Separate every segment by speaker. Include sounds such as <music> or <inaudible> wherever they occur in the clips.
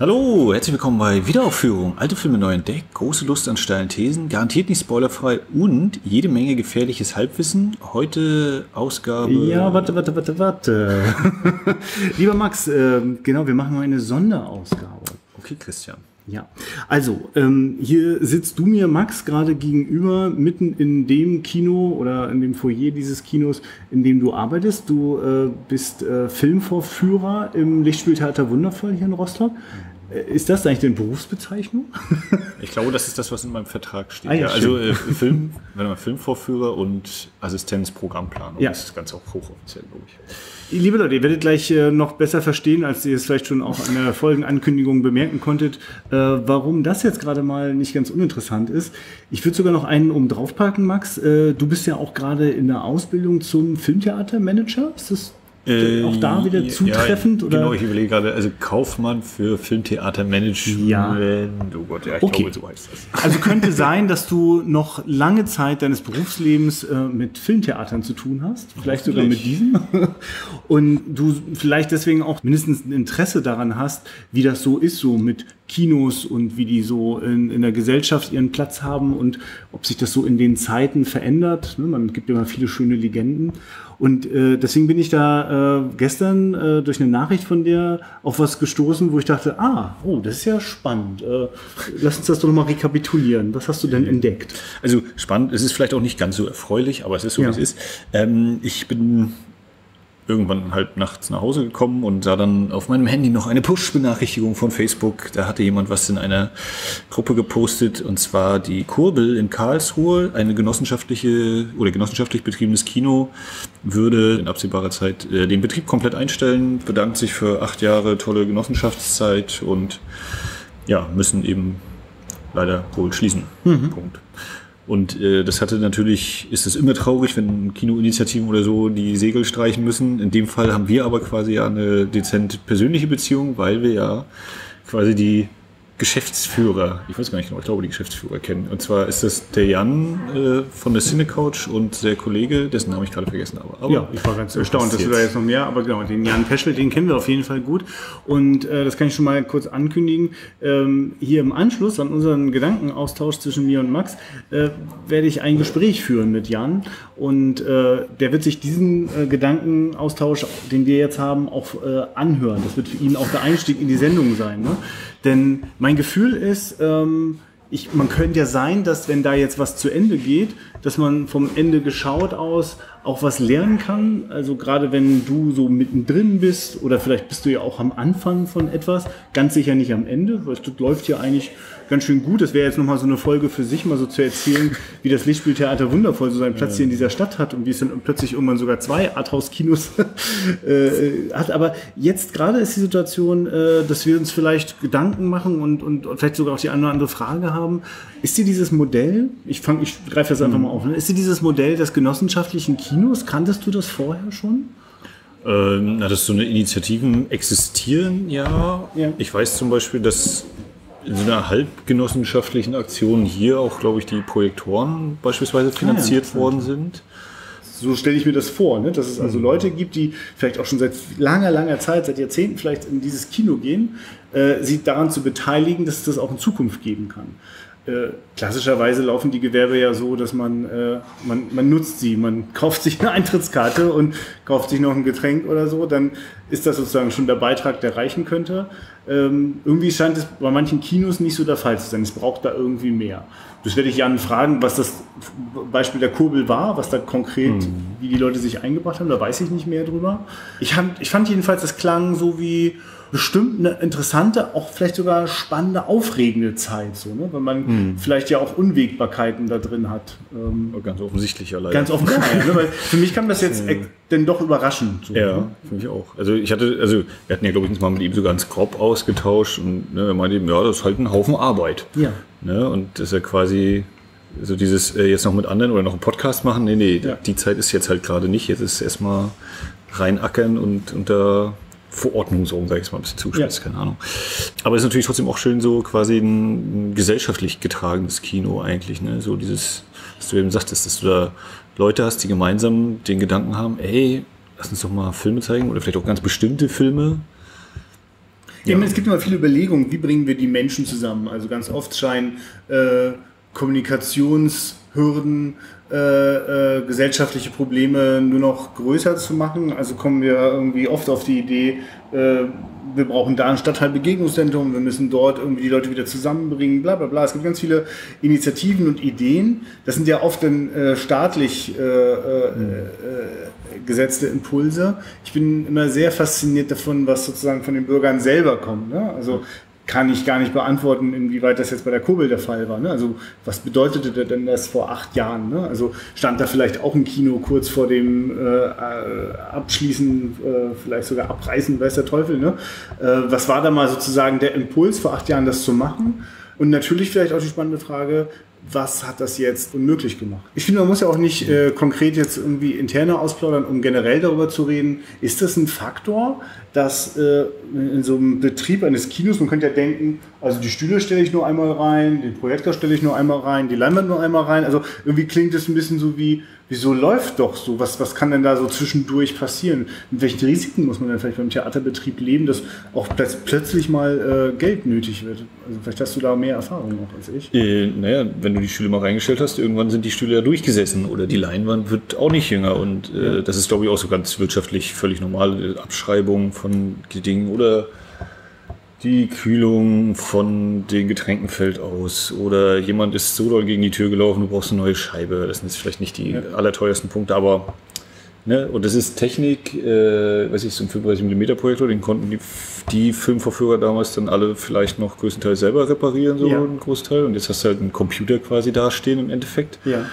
Speaker 1: Hallo, herzlich willkommen bei Wiederaufführung. Alte Filme neu entdeckt, große Lust an steilen Thesen, garantiert nicht spoilerfrei und jede Menge gefährliches Halbwissen. Heute Ausgabe. Ja,
Speaker 2: warte, warte, warte, warte.
Speaker 1: <laughs> Lieber Max, äh, genau, wir machen mal eine Sonderausgabe. Okay, Christian.
Speaker 2: Ja, also ähm, hier sitzt du mir, Max, gerade gegenüber, mitten in dem Kino oder in dem Foyer dieses Kinos, in dem du arbeitest. Du äh, bist äh, Filmvorführer im Lichtspieltheater Wundervoll hier in Rostock. Äh, ist das eigentlich eine Berufsbezeichnung?
Speaker 1: <laughs> ich glaube, das ist das, was in meinem Vertrag steht. Ah, ja, ja. also äh, Film, wenn man Filmvorführer und Assistenzprogrammplanung. Ja. Das ist ganz auch hochoffiziell, glaube ich.
Speaker 2: Liebe Leute, ihr werdet gleich äh, noch besser verstehen, als ihr es vielleicht schon auch an der Folgenankündigung bemerken konntet, äh, warum das jetzt gerade mal nicht ganz uninteressant ist. Ich würde sogar noch einen um draufpacken, Max. Äh, du bist ja auch gerade in der Ausbildung zum Filmtheatermanager.
Speaker 1: Ist das äh, auch da wieder zutreffend? Ja, genau, ich überlege gerade, also Kaufmann für Filmtheatermanagement. Ja. Oh Gott, ja, ich okay. glaube, so heißt das. Also könnte sein, dass du
Speaker 2: noch lange Zeit deines Berufslebens äh, mit Filmtheatern zu tun hast, vielleicht sogar mit diesem. <laughs> Und du vielleicht deswegen auch mindestens ein Interesse daran hast, wie das so ist, so mit Kinos und wie die so in, in der Gesellschaft ihren Platz haben und ob sich das so in den Zeiten verändert. Ne? Man gibt ja immer viele schöne Legenden. Und äh, deswegen bin ich da äh, gestern äh, durch eine Nachricht von dir auf was gestoßen, wo ich dachte, ah,
Speaker 1: oh, das ist ja spannend. Äh, lass uns das doch nochmal rekapitulieren. Was hast du denn mhm. entdeckt? Also spannend, es ist vielleicht auch nicht ganz so erfreulich, aber es ist so, ja. wie es ist. Ähm, ich bin irgendwann halb nachts nach Hause gekommen und sah dann auf meinem Handy noch eine Push-Benachrichtigung von Facebook. Da hatte jemand was in einer Gruppe gepostet und zwar die Kurbel in Karlsruhe, eine genossenschaftliche oder genossenschaftlich betriebenes Kino, würde in absehbarer Zeit äh, den Betrieb komplett einstellen, bedankt sich für acht Jahre tolle Genossenschaftszeit und ja, müssen eben leider wohl schließen. Mhm. Punkt. Und äh, das hatte natürlich, ist es immer traurig, wenn Kinoinitiativen oder so die Segel streichen müssen. In dem Fall haben wir aber quasi ja eine dezent persönliche Beziehung, weil wir ja quasi die Geschäftsführer, ich weiß gar nicht genau, ich glaube, die Geschäftsführer kennen. Und zwar ist das der Jan äh, von der Cinecoach und der Kollege, dessen Namen ich gerade vergessen habe. Aber ja, ich war ganz erstaunt, dass du da jetzt noch mehr, aber genau, den Jan Peschel, den kennen wir auf jeden Fall gut. Und äh, das kann ich schon mal kurz
Speaker 2: ankündigen. Ähm, hier im Anschluss an unseren Gedankenaustausch zwischen mir und Max äh, werde ich ein Gespräch führen mit Jan. Und äh, der wird sich diesen äh, Gedankenaustausch, den wir jetzt haben, auch äh, anhören. Das wird für ihn auch der Einstieg in die Sendung sein. Ne? Denn mein Gefühl ist, ähm, ich, man könnte ja sein, dass wenn da jetzt was zu Ende geht, dass man vom Ende geschaut aus auch was lernen kann. Also gerade wenn du so mittendrin bist oder vielleicht bist du ja auch am Anfang von etwas, ganz sicher nicht am Ende, weil es läuft ja eigentlich ganz schön gut. Das wäre jetzt nochmal so eine Folge für sich, mal so zu erzählen, <laughs> wie das Lichtspieltheater wundervoll so seinen Platz ja. hier in dieser Stadt hat und wie es dann plötzlich irgendwann sogar zwei Arthouse-Kinos <laughs> äh, hat. Aber jetzt gerade ist die Situation, äh, dass wir uns vielleicht Gedanken machen und, und, und vielleicht sogar auch die eine oder andere Frage haben, ist dir dieses Modell, ich fange, ich greife das einfach mal auf, ne? ist dir dieses Modell des genossenschaftlichen Kinos, kanntest du das vorher schon?
Speaker 1: Ähm, na, dass so eine Initiativen existieren, ja. ja. Ich weiß zum Beispiel, dass in so einer halbgenossenschaftlichen Aktion hier auch, glaube ich, die Projektoren beispielsweise ah finanziert ja, worden
Speaker 2: sind. So stelle ich mir das vor, ne? dass es also mhm. Leute gibt, die vielleicht auch schon seit langer, langer Zeit, seit Jahrzehnten vielleicht in dieses Kino gehen, äh, sie daran zu beteiligen, dass es das auch in Zukunft geben kann. Äh, klassischerweise laufen die Gewerbe ja so, dass man, äh, man, man nutzt sie, man kauft sich eine <laughs> Eintrittskarte und kauft sich noch ein Getränk oder so, dann ist das sozusagen schon der Beitrag, der reichen könnte. Ähm, irgendwie scheint es bei manchen Kinos nicht so der Fall zu sein. Es braucht da irgendwie mehr. Das werde ich Jan fragen, was das Beispiel der Kurbel war, was da konkret, mhm. wie die Leute sich eingebracht haben, da weiß ich nicht mehr drüber. Ich, hab, ich fand jedenfalls, das klang so wie, bestimmt eine interessante, auch vielleicht sogar spannende, aufregende Zeit, so, ne? wenn man hm. vielleicht ja auch Unwägbarkeiten da drin hat. Ähm, ganz offensichtlich
Speaker 1: allein. Ganz offensichtlich. ne? Weil
Speaker 2: für mich kam das jetzt <laughs> ja. denn doch überraschend.
Speaker 1: So, ja, ne? für mich auch. Also ich hatte, also wir hatten ja, glaube ich, mal mit ihm so ganz grob ausgetauscht und ne, er meinte ihm, ja, das ist halt ein Haufen Arbeit. Ja. Ne? Und das ist ja quasi so dieses äh, jetzt noch mit anderen oder noch einen Podcast machen. Nee, nee, ja. die Zeit ist jetzt halt gerade nicht. Jetzt ist erstmal reinackern und, und da Verordnung, Verordnungsung, sage ich mal, ein bisschen zuspitzt, ja. keine Ahnung. Aber es ist natürlich trotzdem auch schön so quasi ein, gesellschaftlich getragenes Kino eigentlich, ne? So dieses, was du eben sagtest, dass du da Leute hast, die gemeinsam den Gedanken haben, ey, lass uns doch mal Filme zeigen oder vielleicht auch ganz bestimmte Filme.
Speaker 2: Ja. Eben, es gibt immer viele Überlegungen, wie bringen wir die Menschen zusammen. Also ganz oft scheinen äh, Kommunikationshürden äh, äh, gesellschaftliche Probleme nur noch größer zu machen. Also kommen wir irgendwie oft auf die Idee, äh, wir brauchen da ein Stadtteilbegegnungszentrum, wir müssen dort irgendwie die Leute wieder zusammenbringen, bla bla bla. Es gibt ganz viele Initiativen und Ideen. Das sind ja oft dann äh, staatlich äh, äh, gesetzte Impulse. Ich bin immer sehr fasziniert davon, was sozusagen von den Bürgern selber kommt. Ne? Also kann ich gar nicht beantworten, inwieweit das jetzt bei der Kurbel der Fall war. Ne? Also was bedeutete denn das vor acht Jahren? Ne? Also stand da vielleicht auch ein Kino kurz vor dem äh, Abschließen, äh, vielleicht sogar Abreißen, weiß der Teufel. Ne? Äh, was war da mal sozusagen der Impuls vor acht Jahren, das zu machen? Und natürlich vielleicht auch die spannende Frage, was hat das jetzt unmöglich gemacht? Ich finde, man muss ja auch nicht äh, konkret jetzt irgendwie interne ausplaudern, um generell darüber zu reden. Ist das ein Faktor, dass äh, in so einem Betrieb eines Kinos, man könnte ja denken, also die Stühle stelle ich nur einmal rein, den Projektor stelle ich nur einmal rein, die Leinwand nur einmal rein. Also irgendwie klingt das ein bisschen so wie, wieso läuft doch so? Was, was kann denn da so zwischendurch passieren? Mit welchen Risiken muss man denn vielleicht beim Theaterbetrieb leben, dass auch plötz plötzlich mal äh, Geld nötig wird? Also vielleicht hast du da mehr Erfahrung noch als ich.
Speaker 1: Äh, naja, wenn du die Stühle mal reingestellt hast, irgendwann sind die Stühle ja durchgesessen oder die Leinwand wird auch nicht jünger. Und äh, das ist, glaube ich, auch so ganz wirtschaftlich völlig normal. Äh, Abschreibung von Dingen oder die Kühlung von den Getränken fällt aus oder jemand ist so doll gegen die Tür gelaufen, du brauchst eine neue Scheibe. Das sind jetzt vielleicht nicht die ja. allerteuersten Punkte, aber ne? und das ist Technik, äh, weiß ich, so ein 35mm Projektor, den konnten die, die Filmverführer damals dann alle vielleicht noch größtenteils selber reparieren, so ja. einen Großteil. Und jetzt hast du halt einen Computer quasi dastehen im Endeffekt. Ja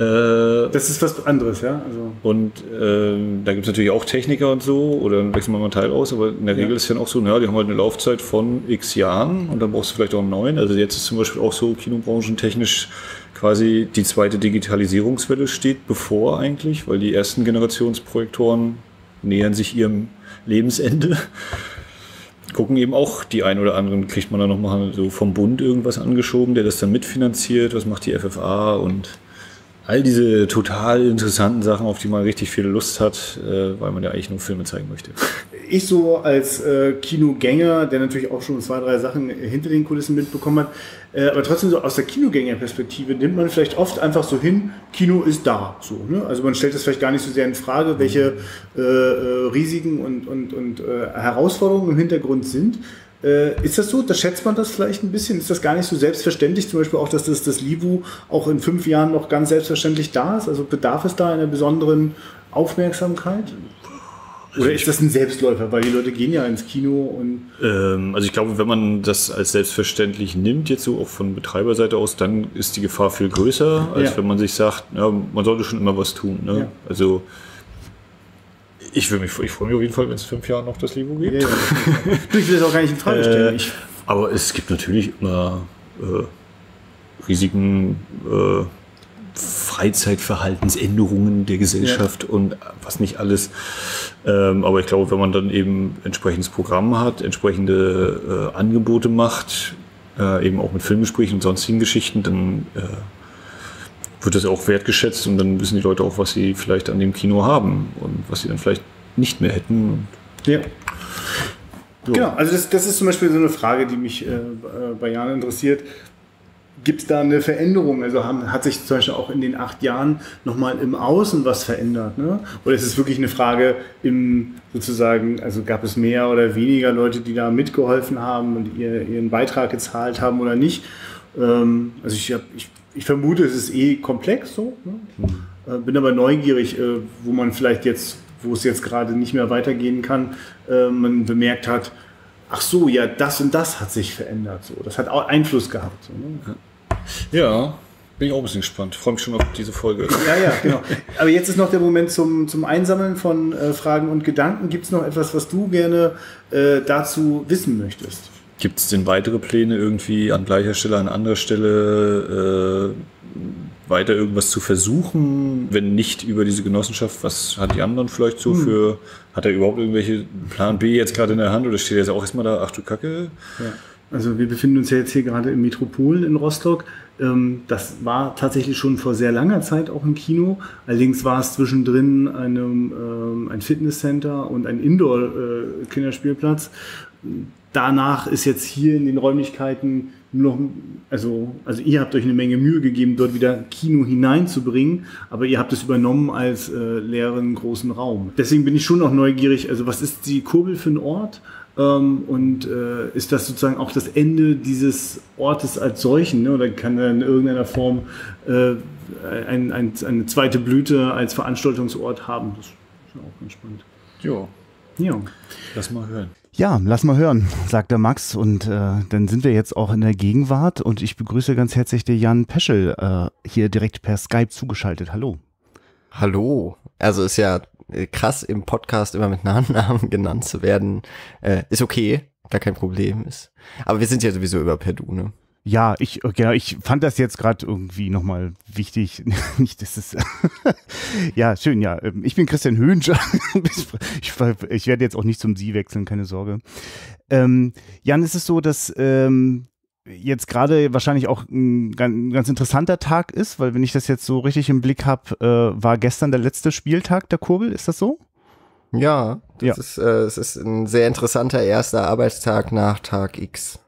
Speaker 1: äh, das ist was anderes, ja. Also und äh, da gibt es natürlich auch Techniker und so, oder dann wechseln wir mal einen Teil aus, aber in der Regel ist es dann auch so, naja, die haben halt eine Laufzeit von x Jahren und dann brauchst du vielleicht auch einen neuen. Also jetzt ist zum Beispiel auch so kinobranchentechnisch quasi die zweite Digitalisierungswelle steht bevor eigentlich, weil die ersten Generationsprojektoren nähern sich ihrem Lebensende. <laughs> Gucken eben auch die ein oder anderen, kriegt man da nochmal so vom Bund irgendwas angeschoben, der das dann mitfinanziert, was macht die FFA und all diese total interessanten Sachen, auf die man richtig viel Lust hat, äh, weil man ja eigentlich nur Filme zeigen möchte.
Speaker 2: Ich so als äh, Kinogänger, der natürlich auch schon zwei, drei Sachen hinter den Kulissen mitbekommen hat, äh, aber trotzdem so aus der Kinogängerperspektive nimmt man vielleicht oft einfach so hin, Kino ist da. So, ne? Also man stellt das vielleicht gar nicht so sehr in Frage, welche äh, äh, Risiken und, und, und äh, Herausforderungen im Hintergrund sind. Äh, ist das so? Da schätzt man das vielleicht ein bisschen? Ist das gar nicht so selbstverständlich? Zum Beispiel auch, dass das, das Libu auch in fünf Jahren noch ganz selbstverständlich da ist? Also bedarf es da einer besonderen Aufmerksamkeit? Oder ist das ein Selbstläufer? Weil die Leute gehen ja ins Kino und.
Speaker 1: Ähm, also ich glaube, wenn man das als selbstverständlich nimmt, jetzt so auch von Betreiberseite aus, dann ist die Gefahr viel größer, als ja. wenn man sich sagt, ja, man sollte schon immer was tun. Ne? Ja. Also ich, mich, ich freue mich auf jeden Fall, wenn es fünf Jahre noch das Lego gibt. Ja, ja. <laughs> ich will das auch gar nicht in Frage stellen. Äh, ich, aber es gibt natürlich immer äh, Risiken, äh, Freizeitverhaltensänderungen der Gesellschaft ja. und was nicht alles. Ähm, aber ich glaube, wenn man dann eben entsprechendes Programm hat, entsprechende äh, Angebote macht, äh, eben auch mit Filmgesprächen und sonstigen Geschichten, dann äh, wird das auch wertgeschätzt und dann wissen die Leute auch, was sie vielleicht an dem Kino haben und was sie dann vielleicht nicht mehr hätten.
Speaker 2: Ja. So. Genau, also das, das, ist zum Beispiel so eine Frage, die mich äh, bei Jan interessiert. Gibt es da eine Veränderung? Also haben, hat sich zum Beispiel auch in den acht Jahren nochmal im Außen was verändert? Ne? Oder ist es wirklich eine Frage im sozusagen, also gab es mehr oder weniger Leute, die da mitgeholfen haben und ihr, ihren Beitrag gezahlt haben oder nicht? Ähm, also ich, hab, ich ich vermute, es ist eh komplex so. Ne? Hm. Äh, bin aber neugierig, äh, wo man vielleicht jetzt, wo es jetzt gerade nicht mehr weitergehen kann, äh, man bemerkt hat, ach so, ja, das und das hat sich
Speaker 1: verändert. So. Das hat auch Einfluss gehabt. So, ne? Ja, bin ich auch ein bisschen gespannt. Freue mich schon auf diese Folge. <laughs> Ja, ja, genau.
Speaker 2: Aber jetzt ist noch der Moment zum, zum Einsammeln von Fragen und Gedanken. Gibt es noch etwas, was du gerne dazu wissen möchtest?
Speaker 1: Gibt es denn weitere Pläne, irgendwie an gleicher Stelle, an anderer Stelle äh, weiter irgendwas zu versuchen? Wenn nicht über diese Genossenschaft, was hat die anderen vielleicht so hm. für, hat er überhaupt irgendwelche Plan B jetzt gerade in der Hand oder steht er jetzt auch erstmal da, ach du Kacke? Ja.
Speaker 2: Also wir befinden uns ja jetzt hier gerade im Metropolen in Rostock. Ähm, das war tatsächlich schon vor sehr langer Zeit auch ein Kino. Allerdings war es zwischendrin einem, ähm, ein Fitnesscenter und ein Indoor-Kinderspielplatz äh, danach ist jetzt hier in den Räumlichkeiten nur noch, also, also ihr habt euch eine Menge Mühe gegeben, dort wieder Kino hineinzubringen, aber ihr habt es übernommen als äh, leeren großen Raum. Deswegen bin ich schon noch neugierig, also was ist die Kurbel für ein Ort? Ähm, und äh, ist das sozusagen auch das Ende dieses Ortes als solchen? Ne? Oder kann er in irgendeiner Form äh, ein, ein, eine zweite Blüte als Veranstaltungsort haben? Das ist ja auch ganz spannend.
Speaker 1: Jo. Ja. Lass mal hören.
Speaker 2: Ja, lass mal hören, sagt der Max. Und äh, dann sind wir jetzt auch in der Gegenwart und ich begrüße ganz herzlich den Jan Peschel äh, hier direkt per Skype zugeschaltet. Hallo.
Speaker 3: Hallo. Also ist ja äh, krass, im Podcast
Speaker 2: immer mit Nachnamen <laughs> genannt zu werden. Äh, ist okay, gar kein Problem ist. Aber wir sind ja sowieso über Perdu, ne? Ja, ich, äh, genau, ich fand das jetzt gerade irgendwie nochmal wichtig. <laughs> Nicht, dass es. <laughs> ja, schön, ja. Ähm, ich bin Christian Höhnscher. <laughs> ich, ich, werde jetzt auch nicht zum Sie wechseln, keine Sorge. Ähm, Jan, ist es so, dass ähm, jetzt gerade wahrscheinlich auch ein ganz, interessanter Tag ist, weil wenn ich das jetzt so richtig im Blick habe, äh, war gestern der letzte Spieltag der Kurbel, ist das so? Ja,
Speaker 3: das ja. Ist, äh, es ist ein sehr interessanter erster Arbeitstag nach Tag X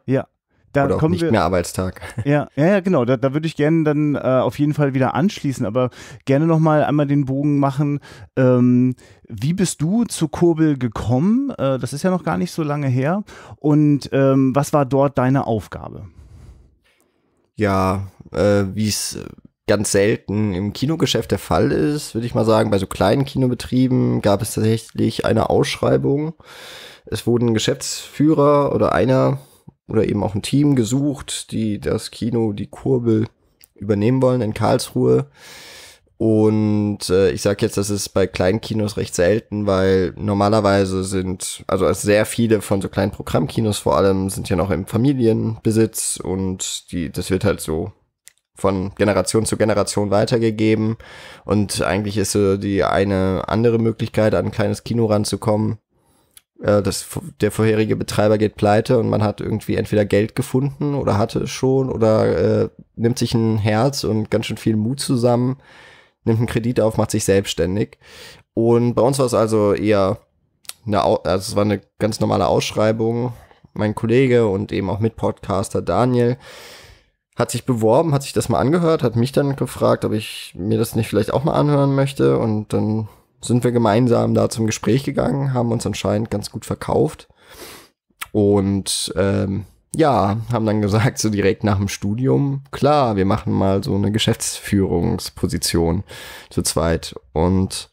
Speaker 2: da Oder auch nicht wir, mehr Arbeitstag. Ja, ja, ja genau. Da, da würde ich gerne dann äh, auf jeden Fall wieder anschließen, aber gerne nochmal einmal den Bogen machen. Ähm, wie bist du zu Kurbel gekommen? Äh, das ist ja noch gar nicht so lange her. Und ähm, was war dort deine Aufgabe?
Speaker 3: Ja, äh, wie es ganz selten im Kinogeschäft der Fall ist, würde ich mal sagen, bei so kleinen Kinobetrieben gab es tatsächlich eine Ausschreibung. Es wurden Geschäftsführer oder einer oder eben auch ein Team gesucht, die das Kino, die Kurbel übernehmen wollen in Karlsruhe. Und äh, ich sage jetzt, das ist bei kleinen Kinos recht selten, weil normalerweise sind, also sehr viele von so kleinen Programmkinos vor allem sind ja noch im Familienbesitz und die, das wird halt so von Generation zu Generation weitergegeben. Und eigentlich ist so die eine andere Möglichkeit, an ein kleines Kino ranzukommen, äh, das, der vorherige Betreiber geht pleite und man hat irgendwie entweder Geld gefunden oder hatte es schon oder äh, nimmt sich ein Herz und ganz schön viel Mut zusammen, nimmt einen Kredit auf, macht sich selbstständig. Und bei uns war es also eher eine, also es war eine ganz normale Ausschreibung. Mein Kollege und eben auch Mitpodcaster Daniel hat sich beworben, hat sich das mal angehört, hat mich dann gefragt, ob ich mir das nicht vielleicht auch mal anhören möchte und dann sind wir gemeinsam da zum Gespräch gegangen, haben uns anscheinend ganz gut verkauft und ähm, ja, haben dann gesagt, so direkt nach dem Studium, klar, wir machen mal so eine Geschäftsführungsposition zu zweit. Und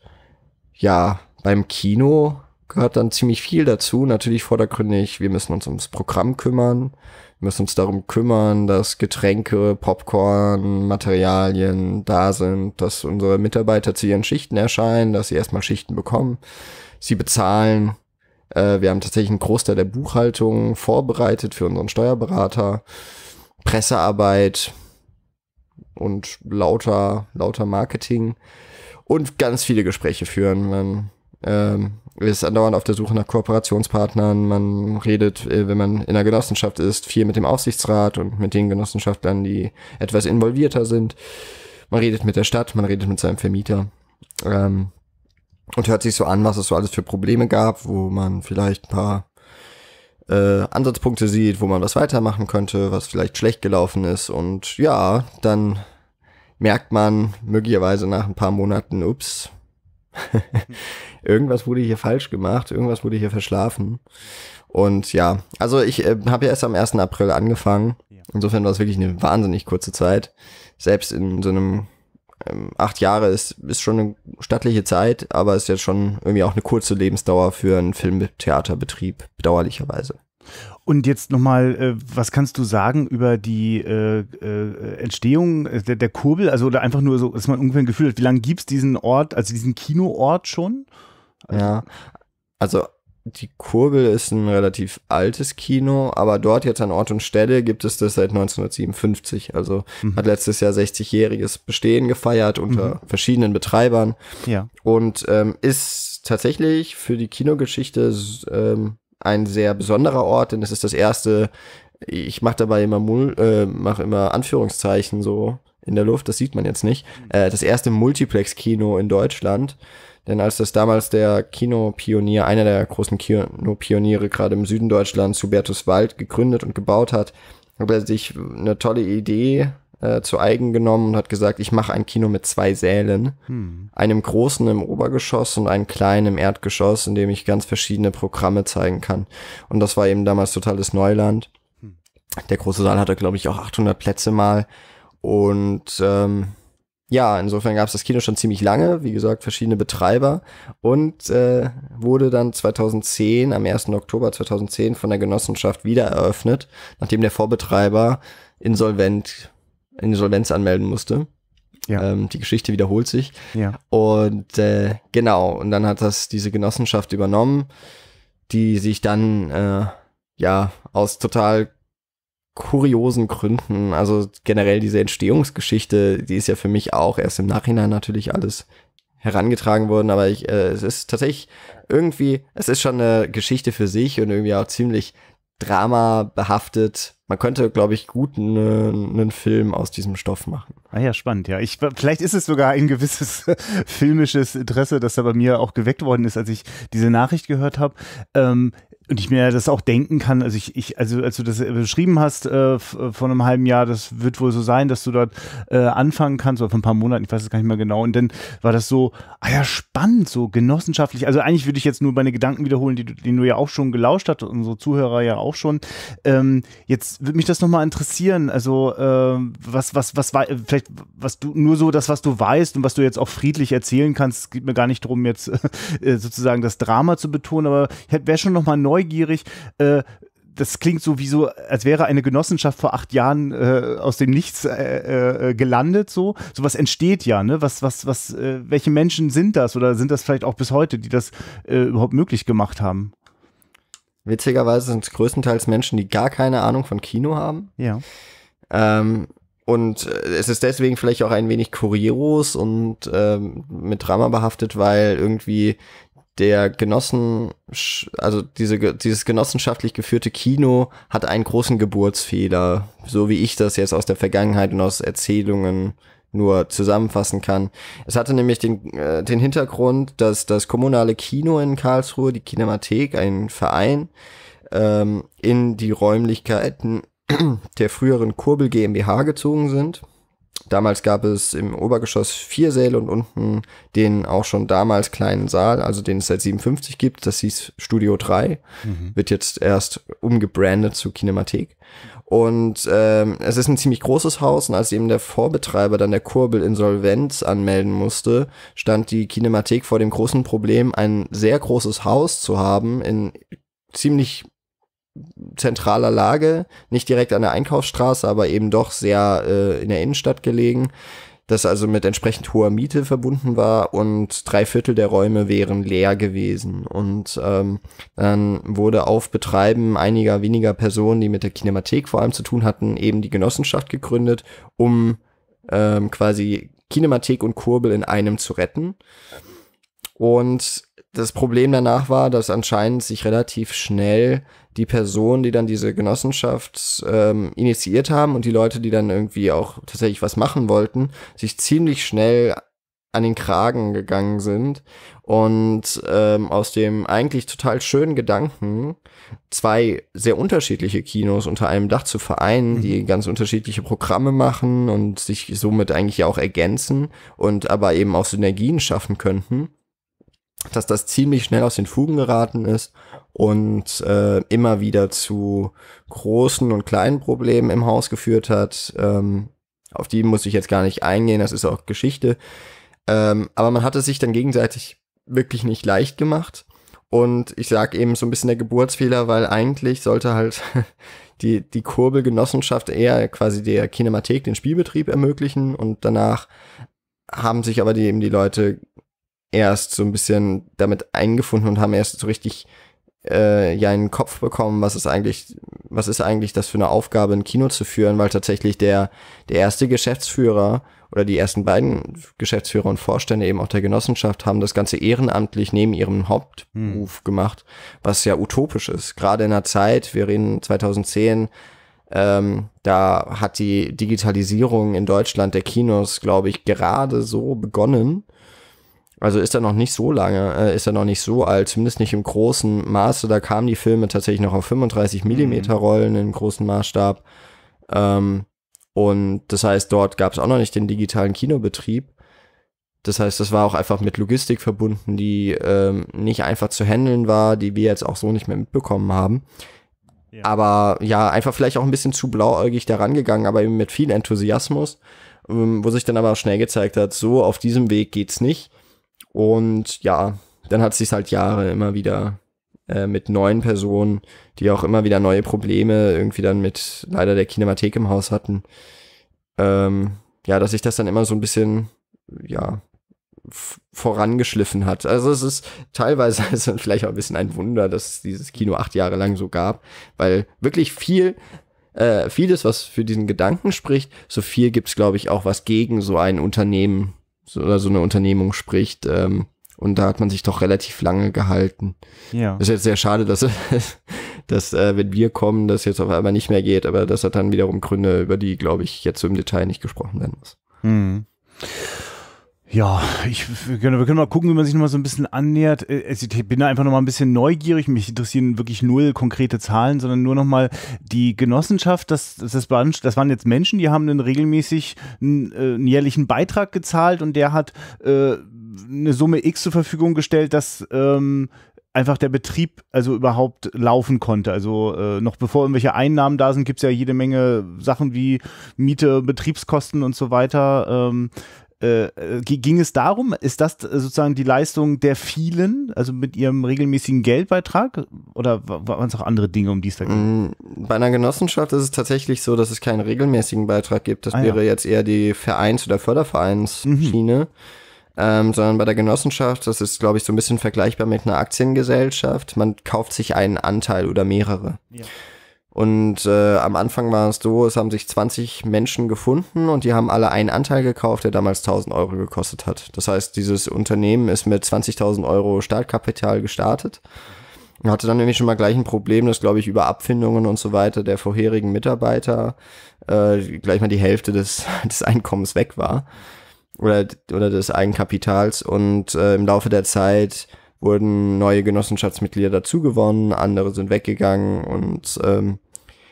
Speaker 3: ja, beim Kino gehört dann ziemlich viel dazu. Natürlich vordergründig, wir müssen uns ums Programm kümmern, müssen uns darum kümmern, dass Getränke, Popcorn, Materialien da sind, dass unsere Mitarbeiter zu ihren Schichten erscheinen, dass sie erstmal Schichten bekommen, sie bezahlen. Äh, wir haben tatsächlich einen Großteil der Buchhaltung vorbereitet für unseren Steuerberater, Pressearbeit und lauter, lauter Marketing und ganz viele Gespräche führen. Man ähm, ist andauernd auf der Suche nach Kooperationspartnern. Man redet, äh, wenn man in einer Genossenschaft ist, viel mit dem Aufsichtsrat und mit den Genossenschaftlern, die etwas involvierter sind. Man redet mit der Stadt, man redet mit seinem Vermieter. Ähm, und hört sich so an, was es so alles für Probleme gab, wo man vielleicht ein paar äh, Ansatzpunkte sieht, wo man was weitermachen könnte, was vielleicht schlecht gelaufen ist. Und ja, dann merkt man möglicherweise nach ein paar Monaten, ups, <laughs> irgendwas wurde hier falsch gemacht, irgendwas wurde hier verschlafen. Und ja, also ich äh, habe ja erst am 1. April angefangen. Insofern war es wirklich eine wahnsinnig kurze Zeit. Selbst in so einem ähm, acht Jahre ist, ist schon eine stattliche Zeit, aber ist jetzt schon irgendwie auch eine kurze Lebensdauer für einen Filmtheaterbetrieb, bedauerlicherweise.
Speaker 2: Und jetzt nochmal, äh, was kannst du sagen über die äh, äh, Entstehung äh, der, der, Kurbel? Also oder einfach nur so, dass man ungefähr ein Gefühl hat, wie lange gibt es diesen Ort, also diesen Kinoort schon? Also, ja,
Speaker 3: also die Kurbel ist ein relativ altes Kino, aber dort jetzt an Ort und Stelle gibt es das seit 1957. Also mhm. hat letztes Jahr 60-jähriges Bestehen gefeiert unter mhm. verschiedenen Betreibern. Ja. Und ähm, ist tatsächlich für die Kinogeschichte ähm, ein sehr besonderer Ort, denn es ist das erste, ich mache dabei immer, Mul äh, mach immer Anführungszeichen so in der Luft, das sieht man jetzt nicht, mhm. äh, das erste Multiplex-Kino in Deutschland. Denn als das damals der Kinopionier, einer der großen Kinopioniere gerade im Süden Deutschlands, Hubertus Wald, gegründet und gebaut hat, hat er sich eine tolle Idee äh, zu eigen genommen und hat gesagt, ich mache ein Kino mit zwei Sälen, hm. einem großen im Obergeschoss und einem kleinen im Erdgeschoss, in dem ich ganz verschiedene Programme zeigen kann. Und das war eben damals totales Neuland. Hm. Der große Saal hatte, glaube ich, auch 800 Plätze mal. Und ähm, ja, insofern gab es das Kino schon ziemlich lange, wie gesagt, verschiedene Betreiber und äh, wurde dann 2010, am 1. Oktober 2010 von der Genossenschaft wieder eröffnet, nachdem der Vorbetreiber insolvent Insolvenz anmelden musste. Ja. Ähm, die Geschichte wiederholt sich. Ja. Und äh, genau, und dann hat das diese Genossenschaft übernommen, die sich dann äh, ja aus total kuriosen Gründen, also generell diese Entstehungsgeschichte, die ist ja für mich auch erst im Nachhinein natürlich alles herangetragen worden, aber ich, äh, es ist tatsächlich irgendwie, es ist schon eine Geschichte für sich und irgendwie auch ziemlich Drama behaftet.
Speaker 2: Man könnte, glaube ich, gut einen ne, Film aus diesem Stoff machen. Ah ja, spannend, ja. Ich, vielleicht ist es sogar ein gewisses <laughs> filmisches Interesse, das da bei mir auch geweckt worden ist, als ich diese Nachricht gehört habe. Ähm, und ich mir das auch denken kann, also ich, ich also als du das äh, beschrieben hast äh, äh, vor einem halben Jahr, das wird wohl so sein, dass du dort äh, anfangen kannst oder vor ein paar Monaten, ich weiß es gar nicht mehr genau. Und dann war das so, ah ja, spannend, so genossenschaftlich. Also eigentlich würde ich jetzt nur meine Gedanken wiederholen, die, die du ja auch schon gelauscht hast, unsere Zuhörer ja auch schon. Ähm, jetzt würde mich das nochmal interessieren. Also äh, was, was, was war, vielleicht was du nur so das, was du weißt und was du jetzt auch friedlich erzählen kannst. Es geht mir gar nicht darum, jetzt <laughs> äh, sozusagen das Drama zu betonen, aber ich wäre schon nochmal neu neugierig. Äh, das klingt so wie so, als wäre eine Genossenschaft vor acht Jahren äh, aus dem Nichts äh, äh, äh gelandet. So was entsteht ja, ne? Was, was, was? Äh, welche Menschen sind das oder sind das vielleicht auch bis heute, die das äh, überhaupt möglich gemacht haben? Witzigerweise sind es größtenteils Menschen, die gar keine Ahnung von Kino haben. Ja.
Speaker 3: Ähm, und äh, es ist deswegen vielleicht auch ein wenig kurios und ähm, mit Drama behaftet, weil irgendwie der Genossen, also diese, dieses genossenschaftlich geführte Kino hat einen großen Geburtsfehler, so wie ich das jetzt aus der Vergangenheit und aus Erzählungen nur zusammenfassen kann. Es hatte nämlich den, äh, den Hintergrund, dass das kommunale Kino in Karlsruhe, die Kinemathek, ein Verein, ähm, in die Räumlichkeiten der früheren Kurbel GmbH gezogen sind Damals gab es im Obergeschoss vier Säle und unten den auch schon damals kleinen Saal, also den es seit 57 gibt. Das hieß Studio 3, mhm. wird jetzt erst umgebrandet zu Kinemathek. Und ähm, es ist ein ziemlich großes Haus und als eben der Vorbetreiber dann der Kurbel Insolvenz anmelden musste, stand die Kinemathek vor dem großen Problem, ein sehr großes Haus zu haben in ziemlich zentraler Lage, nicht direkt an der Einkaufsstraße, aber eben doch sehr äh, in der Innenstadt gelegen, das also mit entsprechend hoher Miete verbunden war und drei Viertel der Räume wären leer gewesen. Und ähm, dann wurde auf Betreiben einiger weniger Personen, die mit der Kinemathek vor allem zu tun hatten, eben die Genossenschaft gegründet, um ähm, quasi Kinemathek und Kurbel in einem zu retten. Und das Problem danach war, dass anscheinend sich relativ schnell die Personen, die dann diese Genossenschaft ähm, initiiert haben und die Leute, die dann irgendwie auch tatsächlich was machen wollten, sich ziemlich schnell an den Kragen gegangen sind und ähm, aus dem eigentlich total schönen Gedanken, zwei sehr unterschiedliche Kinos unter einem Dach zu vereinen, mhm. die ganz unterschiedliche Programme machen und sich somit eigentlich auch ergänzen und aber eben auch Synergien schaffen könnten, dass das ziemlich schnell aus den Fugen geraten ist und äh, immer wieder zu großen und kleinen Problemen im Haus geführt hat. Ähm, auf die muss ich jetzt gar nicht eingehen, das ist auch Geschichte. Ähm, aber man hat es sich dann gegenseitig wirklich nicht leicht gemacht. Und ich sage eben so ein bisschen der Geburtsfehler, weil eigentlich sollte halt <laughs> die, die Kurbelgenossenschaft eher quasi der Kinemathek den Spielbetrieb ermöglichen und danach haben sich aber die, eben die Leute erst so ein bisschen damit eingefunden und haben erst so richtig äh, ja in den Kopf bekommen, was ist eigentlich, was ist eigentlich das für eine Aufgabe, ein Kino zu führen, weil tatsächlich der, der erste Geschäftsführer oder die ersten beiden Geschäftsführer und Vorstände eben auch der Genossenschaft haben das Ganze ehrenamtlich neben ihrem Hauptberuf hm. gemacht, was ja utopisch ist. Gerade in einer Zeit, wir reden 2010, ähm, da hat die Digitalisierung in Deutschland der Kinos, glaube ich, gerade so begonnen also ist er noch nicht so lange, äh, ist er noch nicht so alt, zumindest nicht im großen Maße. Da kamen die Filme tatsächlich noch auf 35 mhm. Millimeter Rollen im großen Maßstab. Ähm, und das heißt, dort gab es auch noch nicht den digitalen Kinobetrieb. Das heißt, das war auch einfach mit Logistik verbunden, die ähm, nicht einfach zu handeln war, die wir jetzt auch so nicht mehr mitbekommen haben. Ja. Aber ja, einfach vielleicht auch ein bisschen zu blauäugig daran gegangen, aber eben mit viel Enthusiasmus, ähm, wo sich dann aber auch schnell gezeigt hat, so auf diesem Weg geht's nicht und ja, dann hat es sich halt Jahre immer wieder äh, mit neuen Personen, die auch immer wieder neue Probleme irgendwie dann mit leider der Kinemathek im Haus hatten. Ähm, ja, dass sich das dann immer so ein bisschen, ja, vorangeschliffen hat. Also es ist teilweise also <laughs> vielleicht auch ein bisschen ein Wunder, dass es dieses Kino acht Jahre lang so gab, weil wirklich viel, äh, vieles, was für diesen Gedanken spricht, so viel gibt es, glaube ich, auch was gegen so ein Unternehmen so, oder so eine Unternehmung spricht. Ähm, und da hat man sich doch relativ lange gehalten. Ja. Ist jetzt sehr schade, dass, <laughs> dass äh, wenn wir kommen, das jetzt auf einmal nicht mehr geht, aber das hat dann wiederum Gründe, über die, glaube ich, jetzt so im Detail nicht gesprochen werden muss.
Speaker 2: Mhm. Ja, ich, wir können wir können mal gucken, wie man sich nochmal so ein bisschen annähert. Äh, also ich bin da einfach nochmal ein bisschen neugierig. Mich interessieren wirklich null konkrete Zahlen, sondern nur nochmal die Genossenschaft. Das, das, waren, das waren jetzt Menschen, die haben einen regelmäßig einen, äh, einen jährlichen Beitrag gezahlt und der hat äh, eine Summe X zur Verfügung gestellt, dass ähm, einfach der Betrieb also überhaupt laufen konnte. Also äh, noch bevor irgendwelche Einnahmen da sind, gibt es ja jede Menge Sachen wie Miete, Betriebskosten und so weiter. Ähm, äh, äh ging es darum, ist das sozusagen die Leistung der vielen, also mit ihrem regelmäßigen Geldbeitrag oder waren es auch andere Dinge, um die es da ging? Mm, bei einer Genossenschaft ist es tatsächlich
Speaker 3: so, dass es keinen regelmäßigen Beitrag gibt. Das ah, wäre ja. jetzt eher die Vereins- oder Fördervereinsschiene. Mhm. Ähm, sondern bei der Genossenschaft, das ist, glaube ich, so ein bisschen vergleichbar mit einer Aktiengesellschaft. Man kauft sich einen Anteil oder mehrere. Ja. Und äh, am Anfang war es so, es haben sich 20 Menschen gefunden und die haben alle einen Anteil gekauft, der damals 1000 Euro gekostet hat. Das heißt, dieses Unternehmen ist mit 20.000 Euro Startkapital gestartet und hatte dann nämlich schon mal gleich ein Problem, dass, glaube ich, über Abfindungen und so weiter der vorherigen Mitarbeiter äh, gleich mal die Hälfte des, <laughs> des Einkommens weg war oder, oder des Eigenkapitals und äh, im Laufe der Zeit wurden neue Genossenschaftsmitglieder dazugewonnen, andere sind weggegangen und ähm,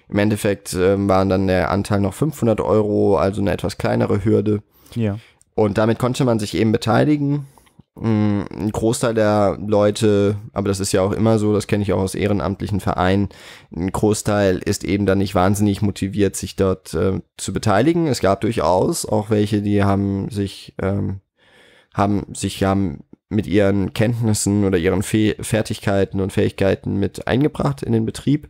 Speaker 3: im Endeffekt äh, waren dann der Anteil noch 500 Euro, also eine etwas kleinere Hürde. Ja. Und damit konnte man sich eben beteiligen. Mm, ein Großteil der Leute, aber das ist ja auch immer so, das kenne ich auch aus ehrenamtlichen Vereinen, ein Großteil ist eben dann nicht wahnsinnig motiviert, sich dort äh, zu beteiligen. Es gab durchaus auch welche, die haben sich, ähm, haben sich, haben mit ihren Kenntnissen oder ihren Fe Fertigkeiten und Fähigkeiten mit eingebracht in den Betrieb.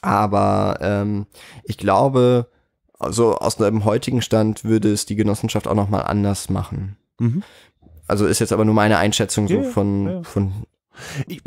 Speaker 3: Aber ähm, ich glaube, also aus einem heutigen Stand würde es die Genossenschaft auch nochmal anders machen. Mhm. Also ist jetzt aber nur meine Einschätzung ja, so von, ja. von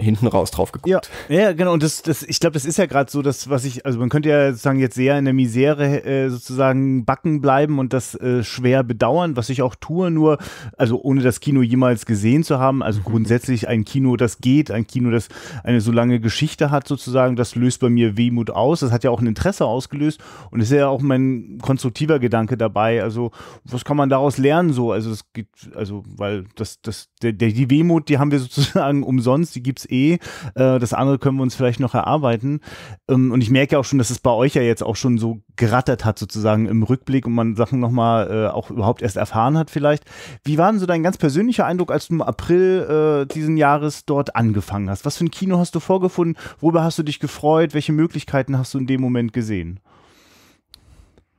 Speaker 3: hinten raus drauf
Speaker 2: geguckt. Ja, ja genau. Und das, das, ich glaube, das ist ja gerade so, dass was ich, also man könnte ja sozusagen jetzt sehr in der Misere äh, sozusagen backen bleiben und das äh, schwer bedauern, was ich auch tue, nur, also ohne das Kino jemals gesehen zu haben. Also mhm. grundsätzlich ein Kino, das geht, ein Kino, das eine so lange Geschichte hat, sozusagen, das löst bei mir Wehmut aus. Das hat ja auch ein Interesse ausgelöst und ist ja auch mein konstruktiver Gedanke dabei. Also, was kann man daraus lernen so? Also es gibt, also, weil das, das, der, der, die Wehmut, die haben wir sozusagen umsonst umsonst, die es eh. Äh, das andere können wir uns vielleicht noch erarbeiten. Ähm, und ich merke auch schon, dass es bei euch ja jetzt auch schon so gerattert hat sozusagen im Rückblick und man Sachen nochmal äh, auch überhaupt erst erfahren hat vielleicht. Wie war denn so dein ganz persönlicher Eindruck, als du im April äh, diesen Jahres dort angefangen hast? Was für ein Kino hast du vorgefunden? Worüber hast du dich gefreut? Welche Möglichkeiten hast du in dem Moment gesehen?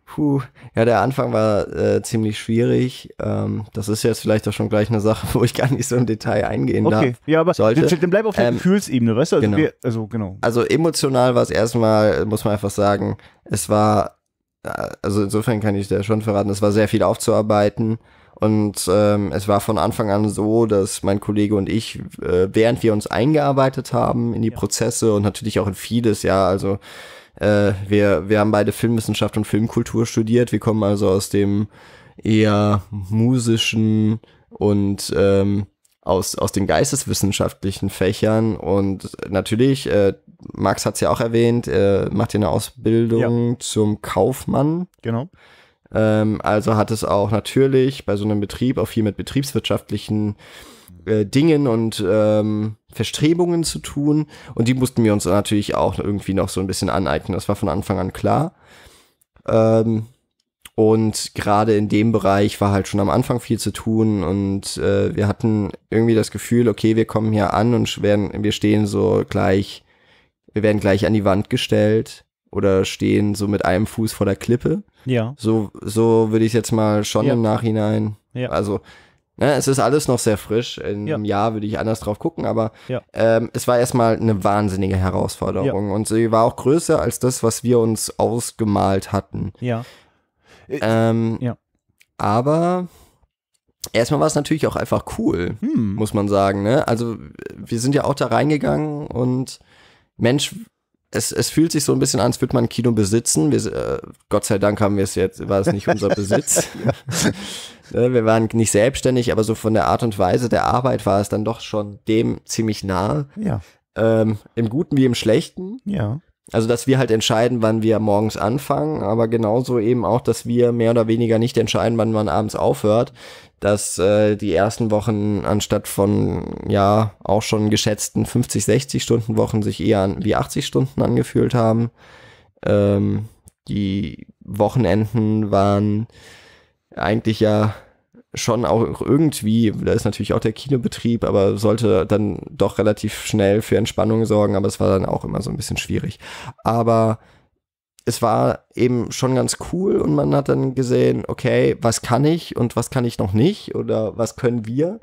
Speaker 2: Puh, ja, der Anfang war äh, ziemlich schwierig. Ähm,
Speaker 3: das ist jetzt vielleicht auch schon gleich eine Sache, <laughs> wo ich gar nicht so im Detail eingehen okay. darf. Ja, aber sollte. dann bleib auf der ähm, Gefühlsebene, weißt du? Also, genau. Wir, also, genau. also emotional war es erstmal, muss man einfach sagen, es war, äh, also insofern kann ich dir schon verraten, es war sehr viel aufzuarbeiten. Und ähm, es war von Anfang an so, dass mein Kollege und ich, äh, während wir uns eingearbeitet haben in die ja. Prozesse und natürlich auch in vieles, ja, also äh, wir, wir haben beide Filmwissenschaft und Filmkultur studiert. Wir kommen also aus dem eher musischen und ähm, aus, aus den geisteswissenschaftlichen Fächern. Und natürlich, äh, Max hat es ja auch erwähnt, äh, macht hier eine Ausbildung ja. zum Kaufmann. Genau. Ähm, also hat es auch natürlich bei so einem Betrieb auch viel mit betriebswirtschaftlichen äh, Dingen und ähm, Verstrebungen zu tun und die mussten wir uns natürlich auch irgendwie noch so ein bisschen aneignen. Das war von Anfang an klar. Ähm, und gerade in dem Bereich war halt schon am Anfang viel zu tun und äh, wir hatten irgendwie das Gefühl, okay, wir kommen hier an und werden, wir stehen so gleich, wir werden gleich an die Wand gestellt oder stehen so mit einem Fuß vor der Klippe. Ja. So, so würde ich jetzt mal schon ja. im Nachhinein. Ja. Also Ne, es ist alles noch sehr frisch. In ja. einem Jahr würde ich anders drauf gucken, aber ja. ähm, es war erstmal eine wahnsinnige Herausforderung. Ja. Und sie war auch größer als das, was wir uns ausgemalt hatten. Ja. Äh, ähm, ja. Aber erstmal war es natürlich auch einfach cool, hm. muss man sagen. Ne? Also wir sind ja auch da reingegangen und Mensch, es, es fühlt sich so ein bisschen an, als würde man ein Kino besitzen. Wir, äh, Gott sei Dank haben wir es jetzt, war es nicht unser Besitz. <laughs> <laughs> Ne, wir waren nicht selbstständig, aber so von der Art und Weise der Arbeit war es dann doch schon dem ziemlich nah. Ja. Ähm, Im Guten wie im Schlechten. Ja. Also, dass wir halt entscheiden, wann wir morgens anfangen, aber genauso eben auch, dass wir mehr oder weniger nicht entscheiden, wann man abends aufhört, dass äh, die ersten Wochen anstatt von, ja, auch schon geschätzten 50, 60 Stunden Wochen sich eher an, wie 80 Stunden angefühlt haben. Ähm, die Wochenenden waren eigentlich ja schon auch irgendwie, da ist natürlich auch der Kinobetrieb, aber sollte dann doch relativ schnell für Entspannung sorgen, aber es war dann auch immer so ein bisschen schwierig. Aber es war eben schon ganz cool und man hat dann gesehen, okay, was kann ich und was kann ich noch nicht oder was können wir?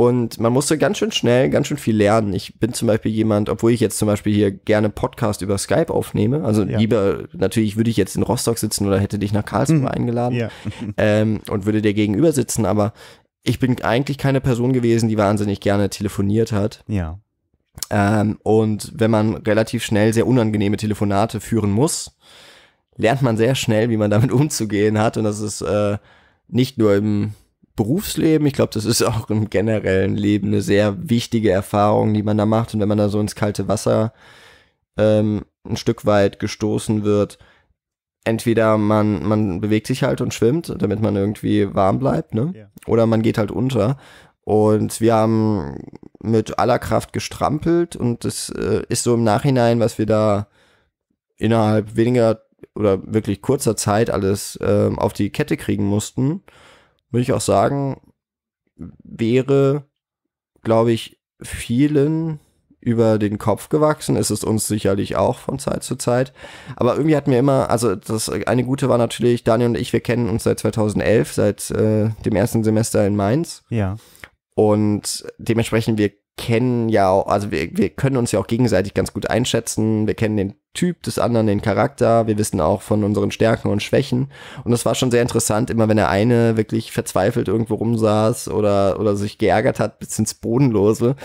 Speaker 3: Und man musste ganz schön schnell, ganz schön viel lernen. Ich bin zum Beispiel jemand, obwohl ich jetzt zum Beispiel hier gerne Podcast über Skype aufnehme, also ja. lieber, natürlich würde ich jetzt in Rostock sitzen oder hätte dich nach Karlsruhe mhm. eingeladen ja. <laughs> ähm, und würde dir gegenüber sitzen, aber ich bin eigentlich keine Person gewesen, die wahnsinnig gerne telefoniert hat. Ja. Ähm, und wenn man relativ schnell sehr unangenehme Telefonate führen muss, lernt man sehr schnell, wie man damit <laughs> umzugehen hat. Und das ist äh, nicht nur im Berufsleben. Ich glaube, das ist auch im generellen Leben eine sehr wichtige Erfahrung, die man da macht. Und wenn man da so ins kalte Wasser ähm, ein Stück weit gestoßen wird, entweder man, man bewegt sich halt und schwimmt, damit man irgendwie warm bleibt, ne? Oder man geht halt unter. Und wir haben mit aller Kraft gestrampelt und das äh, ist so im Nachhinein, was wir da innerhalb weniger oder wirklich kurzer Zeit alles äh, auf die Kette kriegen mussten würde ich auch sagen, wäre, glaube ich, vielen über den Kopf gewachsen. Ist Es uns sicherlich auch von Zeit zu Zeit. Aber irgendwie hatten wir immer, also das eine gute war natürlich, Daniel und ich, wir kennen uns seit 2011, seit äh, dem ersten Semester in Mainz. Ja. Und dementsprechend, wir kennen ja, auch, also wir, wir können uns ja auch gegenseitig ganz gut einschätzen. Wir kennen den Typ des anderen, den Charakter. Wir wissen auch von unseren Stärken und Schwächen. Und das war schon sehr interessant, immer wenn der eine wirklich verzweifelt irgendwo rumsaß oder, oder sich geärgert hat bis ins Bodenlose,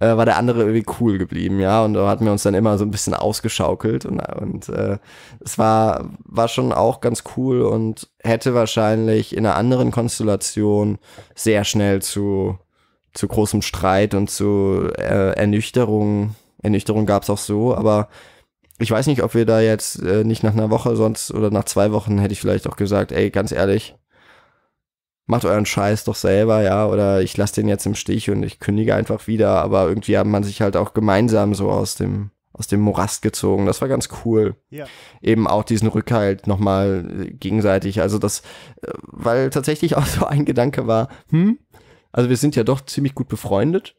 Speaker 3: äh, war der andere irgendwie cool geblieben, ja. Und da hatten wir uns dann immer so ein bisschen ausgeschaukelt. Und, und äh, es war, war schon auch ganz cool und hätte wahrscheinlich in einer anderen Konstellation sehr schnell zu zu großem Streit und zu äh, Ernüchterung. Ernüchterung gab es auch so, aber ich weiß nicht, ob wir da jetzt äh, nicht nach einer Woche sonst oder nach zwei Wochen hätte ich vielleicht auch gesagt, ey, ganz ehrlich, macht euren Scheiß doch selber, ja, oder ich lasse den jetzt im Stich und ich kündige einfach wieder, aber irgendwie haben man sich halt auch gemeinsam so aus dem aus dem Morast gezogen. Das war ganz cool. Ja. Eben auch diesen Rückhalt nochmal gegenseitig. Also das, äh, weil tatsächlich auch so ein Gedanke war, hm, also wir sind ja doch ziemlich gut befreundet.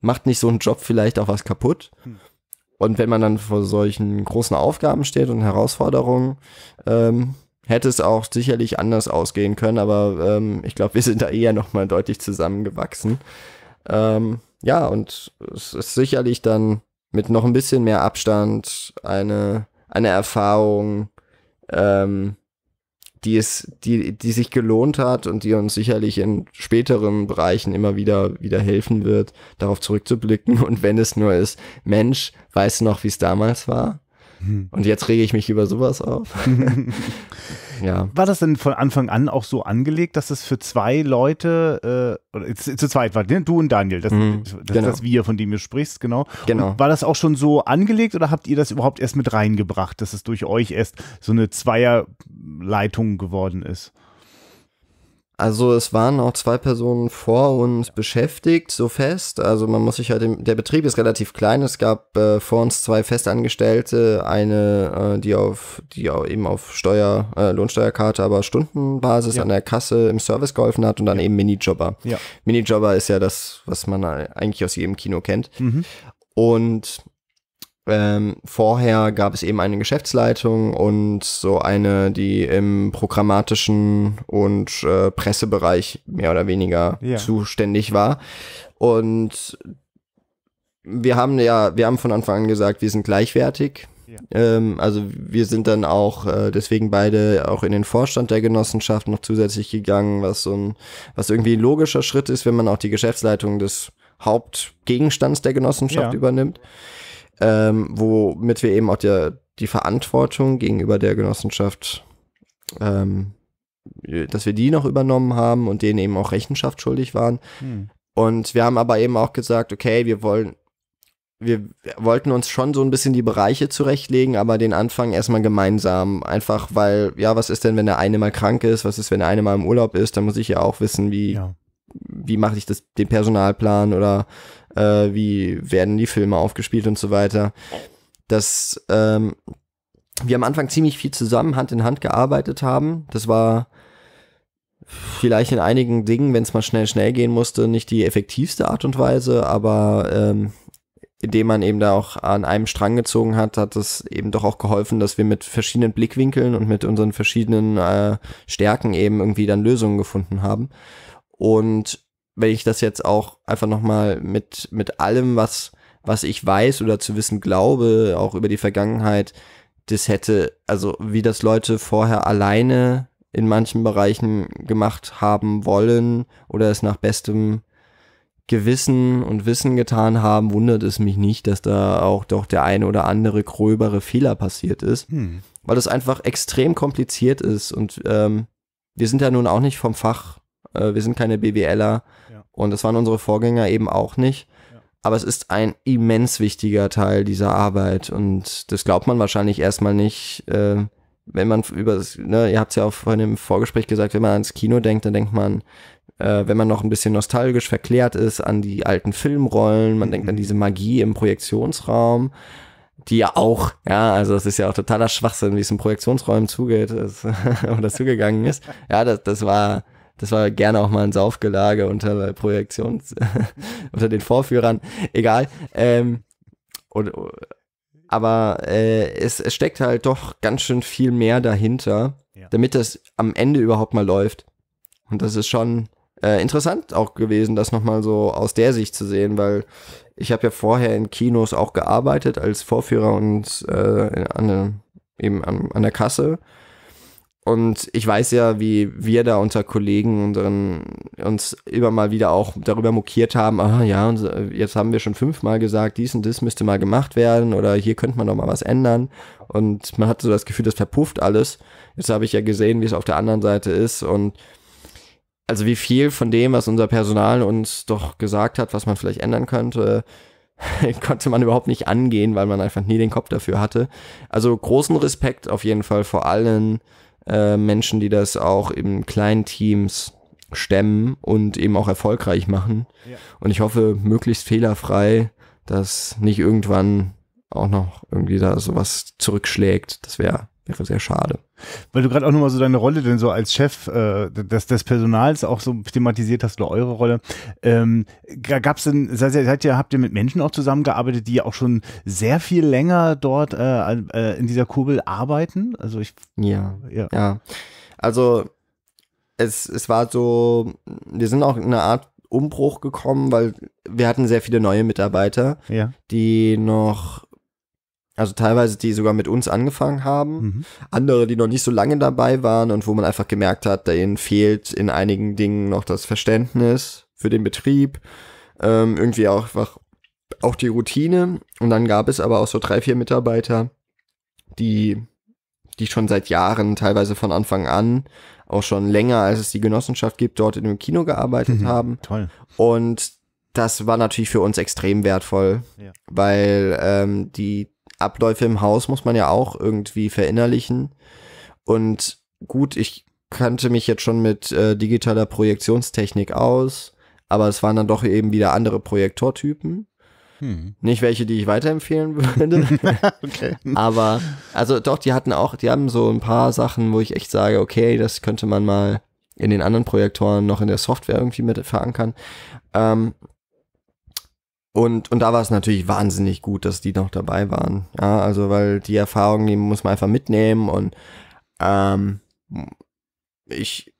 Speaker 3: Macht nicht so ein Job vielleicht auch was kaputt? Hm. Und wenn man dann vor solchen großen Aufgaben steht und Herausforderungen, ähm, hätte es auch sicherlich anders ausgehen können, aber ähm, ich glaube, wir sind da eher nochmal deutlich zusammengewachsen. Ähm, ja, und es ist sicherlich dann mit noch ein bisschen mehr Abstand eine, eine Erfahrung, ähm, die es, die, die sich gelohnt hat und die uns sicherlich in späteren Bereichen immer wieder, wieder helfen wird, darauf zurückzublicken. Und wenn es nur ist,
Speaker 2: Mensch, weißt du noch, wie es damals war? Hm. Und jetzt rege ich mich über sowas auf. <laughs> ja. War das denn von Anfang an auch so angelegt, dass es für zwei Leute, äh, oder zu, zweit war, ne, du und Daniel, das, mhm, das, genau. das Wir, von dem du sprichst, genau. genau. war das auch schon so angelegt oder habt ihr das überhaupt erst mit reingebracht, dass es durch euch erst so eine Zweierleitung geworden ist? Also es waren auch zwei
Speaker 3: Personen vor uns beschäftigt, so fest. Also man muss sich halt, im, der Betrieb ist relativ klein. Es gab äh, vor uns zwei Festangestellte, eine, äh, die auf, die auch eben auf Steuer, äh, Lohnsteuerkarte, aber Stundenbasis ja. an der Kasse im Service geholfen hat und dann ja. eben Minijobber. Ja. Minijobber ist ja das, was man eigentlich aus jedem Kino kennt. Mhm. Und ähm, vorher gab es eben eine Geschäftsleitung und so eine, die im programmatischen und äh, Pressebereich mehr oder weniger ja. zuständig war. Und wir haben ja, wir haben von Anfang an gesagt, wir sind gleichwertig. Ja. Ähm, also wir sind dann auch äh, deswegen beide auch in den Vorstand der Genossenschaft noch zusätzlich gegangen, was so ein, was irgendwie ein logischer Schritt ist, wenn man auch die Geschäftsleitung des Hauptgegenstands der Genossenschaft ja. übernimmt ähm, womit wir eben auch der, die Verantwortung gegenüber der Genossenschaft, ähm, dass wir die noch übernommen haben und denen eben auch Rechenschaft schuldig waren. Hm. Und wir haben aber eben auch gesagt, okay, wir wollen, wir wollten uns schon so ein bisschen die Bereiche zurechtlegen, aber den Anfang erstmal gemeinsam. Einfach weil, ja, was ist denn, wenn der eine mal krank ist? Was ist, wenn der eine mal im Urlaub ist? Dann muss ich ja auch wissen, wie, ja. wie mache ich das, den Personalplan oder äh, wie werden die Filme aufgespielt und so weiter, dass ähm, wir am Anfang ziemlich viel zusammen Hand in Hand gearbeitet haben. Das war vielleicht in einigen Dingen, wenn es mal schnell, schnell gehen musste, nicht die effektivste Art und Weise, aber ähm, indem man eben da auch an einem Strang gezogen hat, hat das eben doch auch geholfen, dass wir mit verschiedenen Blickwinkeln und mit unseren verschiedenen äh, Stärken eben irgendwie dann Lösungen gefunden haben. Und wenn ich das jetzt auch einfach nochmal mit, mit allem, was, was ich weiß oder zu wissen glaube, auch über die Vergangenheit, das hätte, also wie das Leute vorher alleine in manchen Bereichen gemacht haben wollen oder es nach bestem Gewissen und Wissen getan haben, wundert es mich nicht, dass da auch doch der eine oder andere gröbere Fehler passiert ist, hm. weil es einfach extrem kompliziert ist und ähm, wir sind ja nun auch nicht vom Fach äh, wir sind keine BWLer ja. und das waren unsere Vorgänger eben auch nicht. Aber es ist ein immens wichtiger Teil dieser Arbeit und das glaubt man wahrscheinlich erstmal nicht, äh, wenn man über das, ne, ihr habt es ja auch vorhin im Vorgespräch gesagt, wenn man ans Kino denkt, dann denkt man, äh, wenn man noch ein bisschen nostalgisch verklärt ist, an die alten Filmrollen, man mhm. denkt an diese Magie im Projektionsraum die ja auch, ja, also das ist ja auch totaler Schwachsinn, wie es in Projektionsräumen zugeht ist, <laughs> oder zugegangen ist. Ja, das, das war das war gerne auch mal ein Saufgelage unter Projektions, <laughs> unter den Vorführern. Egal. Ähm, und, aber äh, es, es steckt halt doch ganz schön viel mehr dahinter, ja. damit das am Ende überhaupt mal läuft. Und das ist schon äh, interessant auch gewesen, das nochmal so aus der Sicht zu sehen, weil ich habe ja vorher in Kinos auch gearbeitet als Vorführer und äh, an, eben an, an der Kasse und ich weiß ja, wie wir da unter Kollegen unseren, uns immer mal wieder auch darüber mokiert haben, ah ja, jetzt haben wir schon fünfmal gesagt, dies und das müsste mal gemacht werden oder hier könnte man doch mal was ändern. Und man hat so das Gefühl, das verpufft alles. Jetzt habe ich ja gesehen, wie es auf der anderen Seite ist und also wie viel von dem, was unser Personal uns doch gesagt hat, was man vielleicht ändern könnte, <laughs> konnte man überhaupt nicht angehen, weil man einfach nie den Kopf dafür hatte. Also großen Respekt auf jeden Fall vor allen äh, Menschen, die das auch in kleinen Teams stemmen und eben auch erfolgreich machen. Ja. Und ich hoffe, möglichst fehlerfrei, dass nicht irgendwann auch noch irgendwie da sowas zurückschlägt. Das wäre wäre sehr schade.
Speaker 2: Weil du gerade auch nochmal so deine Rolle denn so als Chef äh, des, des Personals auch so thematisiert hast oder eure Rolle. Ähm, gab's denn, seid ihr, seid ihr, habt ihr mit Menschen auch zusammengearbeitet, die auch schon sehr viel länger dort äh, äh, in dieser Kurbel arbeiten? Also ich. Ja. Ja. ja.
Speaker 3: Also es, es war so, wir sind auch in eine Art Umbruch gekommen, weil wir hatten sehr viele neue Mitarbeiter, ja. die noch also teilweise, die sogar mit uns angefangen haben. Mhm. Andere, die noch nicht so lange dabei waren und wo man einfach gemerkt hat, denen fehlt in einigen Dingen noch das Verständnis für den Betrieb. Ähm, irgendwie auch einfach auch die Routine. Und dann gab es aber auch so drei, vier Mitarbeiter, die, die schon seit Jahren, teilweise von Anfang an, auch schon länger, als es die Genossenschaft gibt, dort in dem Kino gearbeitet mhm. haben. Toll. Und das war natürlich für uns extrem wertvoll, ja. weil ähm, die Abläufe im Haus muss man ja auch irgendwie verinnerlichen. Und gut, ich kannte mich jetzt schon mit äh, digitaler Projektionstechnik aus, aber es waren dann doch eben wieder andere Projektortypen. Hm. Nicht welche, die ich weiterempfehlen würde. <laughs> <laughs> okay. Aber, also doch, die hatten auch, die haben so ein paar Sachen, wo ich echt sage, okay, das könnte man mal in den anderen Projektoren noch in der Software irgendwie mit verankern. Ähm, und, und da war es natürlich wahnsinnig gut, dass die noch dabei waren. Ja, also weil die Erfahrung, die muss man einfach mitnehmen und ähm, ich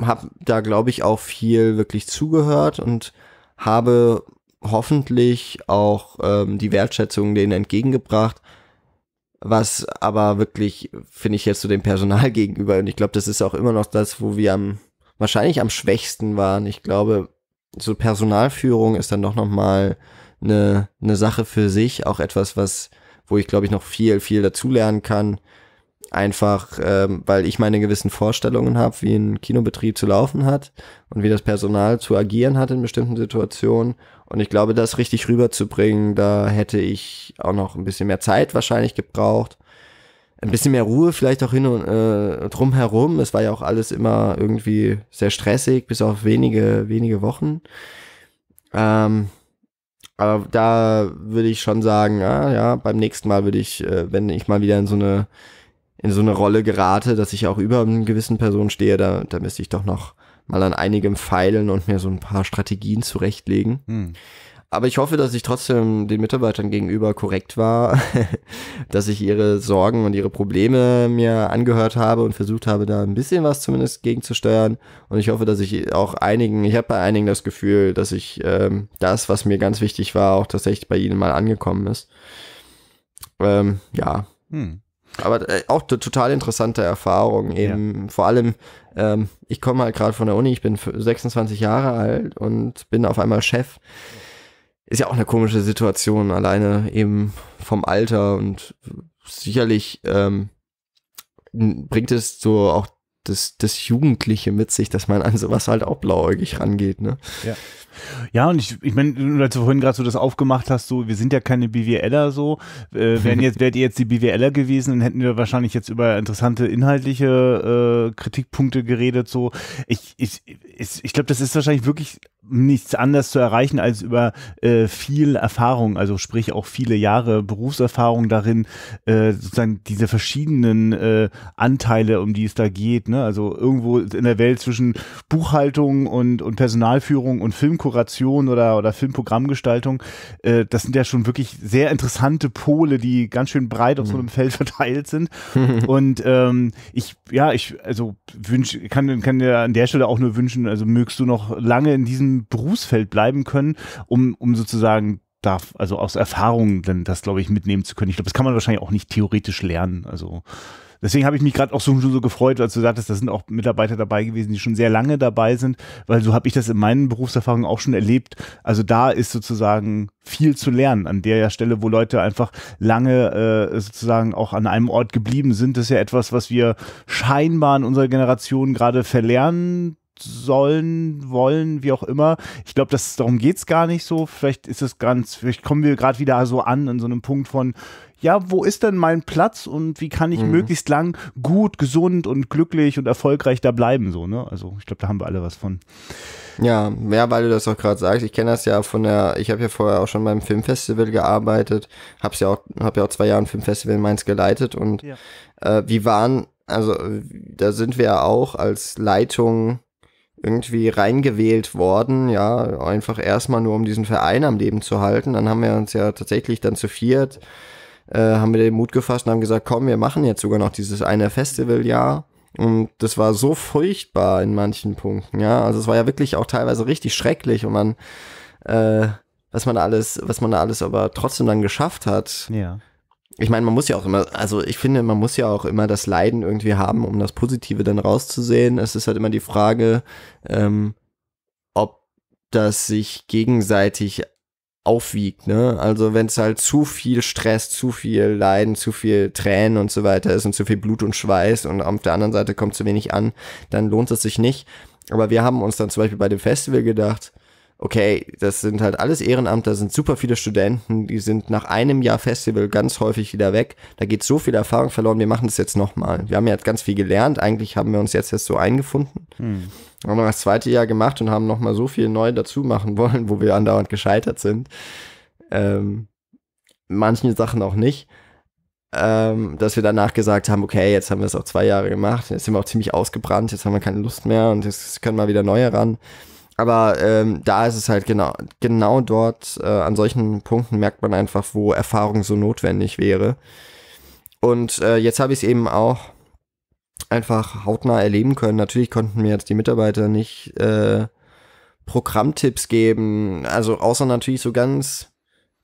Speaker 3: habe da, glaube ich, auch viel wirklich zugehört und habe hoffentlich auch ähm, die Wertschätzung denen entgegengebracht, was aber wirklich, finde ich, jetzt so dem Personal <laughs> gegenüber, und ich glaube, das ist auch immer noch das, wo wir am wahrscheinlich am schwächsten waren. Ich glaube, so Personalführung ist dann doch nochmal eine, eine Sache für sich, auch etwas, was, wo ich glaube ich noch viel, viel dazulernen kann. Einfach, ähm, weil ich meine gewissen Vorstellungen habe, wie ein Kinobetrieb zu laufen hat und wie das Personal zu agieren hat in bestimmten Situationen. Und ich glaube, das richtig rüberzubringen, da hätte ich auch noch ein bisschen mehr Zeit wahrscheinlich gebraucht ein bisschen mehr Ruhe vielleicht auch hin und äh, drumherum. Es war ja auch alles immer irgendwie sehr stressig, bis auf wenige, wenige Wochen. Ähm, aber da würde ich schon sagen, ja, ah, ja, beim nächsten Mal würde ich, äh, wenn ich mal wieder in so eine in so eine Rolle gerate, dass ich auch über einen gewissen Person stehe, da, da müsste ich doch noch mal an einigem feilen und mir so ein paar Strategien zurechtlegen. Hm. Aber ich hoffe, dass ich trotzdem den Mitarbeitern gegenüber korrekt war, <laughs> dass ich ihre Sorgen und ihre Probleme mir angehört habe und versucht habe, da ein bisschen was zumindest gegenzusteuern. Und ich hoffe, dass ich auch einigen, ich habe bei einigen das Gefühl, dass ich ähm, das, was mir ganz wichtig war, auch tatsächlich bei ihnen mal angekommen ist. Ähm, ja. Hm. Aber äh, auch eine total interessante Erfahrung eben. Ja. Vor allem, ähm, ich komme halt gerade von der Uni, ich bin 26 Jahre alt und bin auf einmal Chef. Ja ist ja auch eine komische Situation, alleine eben vom Alter und sicherlich ähm, bringt
Speaker 2: es so auch das, das Jugendliche mit sich, dass man an sowas halt auch blauäugig rangeht, ne? Ja. Ja, und ich, ich meine, als du vorhin gerade so das aufgemacht hast, so, wir sind ja keine BWLer so, äh, wären jetzt, <laughs> wärt ihr jetzt die BWLer gewesen, dann hätten wir wahrscheinlich jetzt über interessante inhaltliche äh, Kritikpunkte geredet, so. Ich, ich, ich, ich glaube, das ist wahrscheinlich wirklich nichts anderes zu erreichen als über äh, viel Erfahrung, also sprich auch viele Jahre Berufserfahrung darin, äh, sozusagen diese verschiedenen äh, Anteile, um die es da geht, ne? also irgendwo in der Welt zwischen Buchhaltung und, und Personalführung und Filmkuration oder, oder Filmprogrammgestaltung, äh, das sind ja schon wirklich sehr interessante Pole, die ganz schön breit auf so hm. einem Feld <laughs> verteilt sind <laughs> und ähm, ich, ja, ich, also wünsch, kann, kann dir an der Stelle auch nur wünschen, also mögst du noch lange in diesem Berufsfeld bleiben können, um, um sozusagen darf, also aus Erfahrungen dann das, glaube ich, mitnehmen zu können. Ich glaube, das kann man wahrscheinlich auch nicht theoretisch lernen. Also deswegen habe ich mich gerade auch so, so gefreut, als du sagtest, da sind auch Mitarbeiter dabei gewesen, die schon sehr lange dabei sind, weil so habe ich das in meinen Berufserfahrungen auch schon erlebt. Also da ist sozusagen viel zu lernen an der Stelle, wo Leute einfach lange äh, sozusagen auch an einem Ort geblieben sind. Das ist ja etwas, was wir scheinbar in unserer Generation gerade verlernen sollen, wollen, wie auch immer. Ich glaube, darum geht es gar nicht so. Vielleicht ist es ganz, vielleicht kommen wir gerade wieder so an, an so einem Punkt von, ja, wo ist denn mein Platz und wie kann ich mhm. möglichst lang gut, gesund und glücklich und erfolgreich da bleiben, so, ne? Also, ich glaube, da haben wir alle was von. Ja,
Speaker 3: ja, weil du das auch gerade sagst, ich kenne das ja von der, ich habe ja vorher auch schon beim Filmfestival gearbeitet, habe ja auch, hab ja auch zwei Jahre ein Filmfestival in Mainz geleitet und ja. äh, wir waren, also da sind wir ja auch als Leitung irgendwie reingewählt worden, ja, einfach erstmal nur um diesen Verein am Leben zu halten. Dann haben wir uns ja tatsächlich dann zu viert, äh, haben wir den Mut gefasst und haben gesagt, komm, wir machen jetzt sogar noch dieses eine Festivaljahr. Und das war so furchtbar in manchen Punkten, ja. Also es war ja wirklich auch teilweise richtig schrecklich und man, äh, was man alles, was man da alles aber trotzdem dann geschafft hat. Ja ich meine, man muss ja auch immer, also ich finde, man muss ja auch immer das Leiden irgendwie haben, um das Positive dann rauszusehen. Es ist halt immer die Frage, ähm, ob das sich gegenseitig aufwiegt, ne? Also wenn es halt zu viel Stress, zu viel Leiden, zu viel Tränen und so weiter ist und zu viel Blut und Schweiß und auf der anderen Seite kommt zu wenig an, dann lohnt es sich nicht. Aber wir haben uns dann zum Beispiel bei dem Festival gedacht, okay, das sind halt alles Ehrenamter, sind super viele Studenten, die sind nach einem Jahr Festival ganz häufig wieder weg. Da geht so viel Erfahrung verloren, wir machen das jetzt nochmal. Wir haben ja ganz viel gelernt, eigentlich haben wir uns jetzt erst so eingefunden. Hm. Haben wir das zweite Jahr gemacht und haben nochmal so viel neu dazu machen wollen, wo wir andauernd gescheitert sind. Ähm, manchen Sachen auch nicht. Ähm, dass wir danach gesagt haben, okay, jetzt haben wir es auch zwei Jahre gemacht, jetzt sind wir auch ziemlich ausgebrannt, jetzt haben wir keine Lust mehr und jetzt können wir wieder neue ran. Aber ähm, da ist es halt genau, genau dort, äh, an solchen Punkten merkt man einfach, wo Erfahrung so notwendig wäre. Und äh, jetzt habe ich es eben auch einfach hautnah erleben können. Natürlich konnten mir jetzt die Mitarbeiter nicht äh, Programmtipps geben, also außer natürlich so ganz,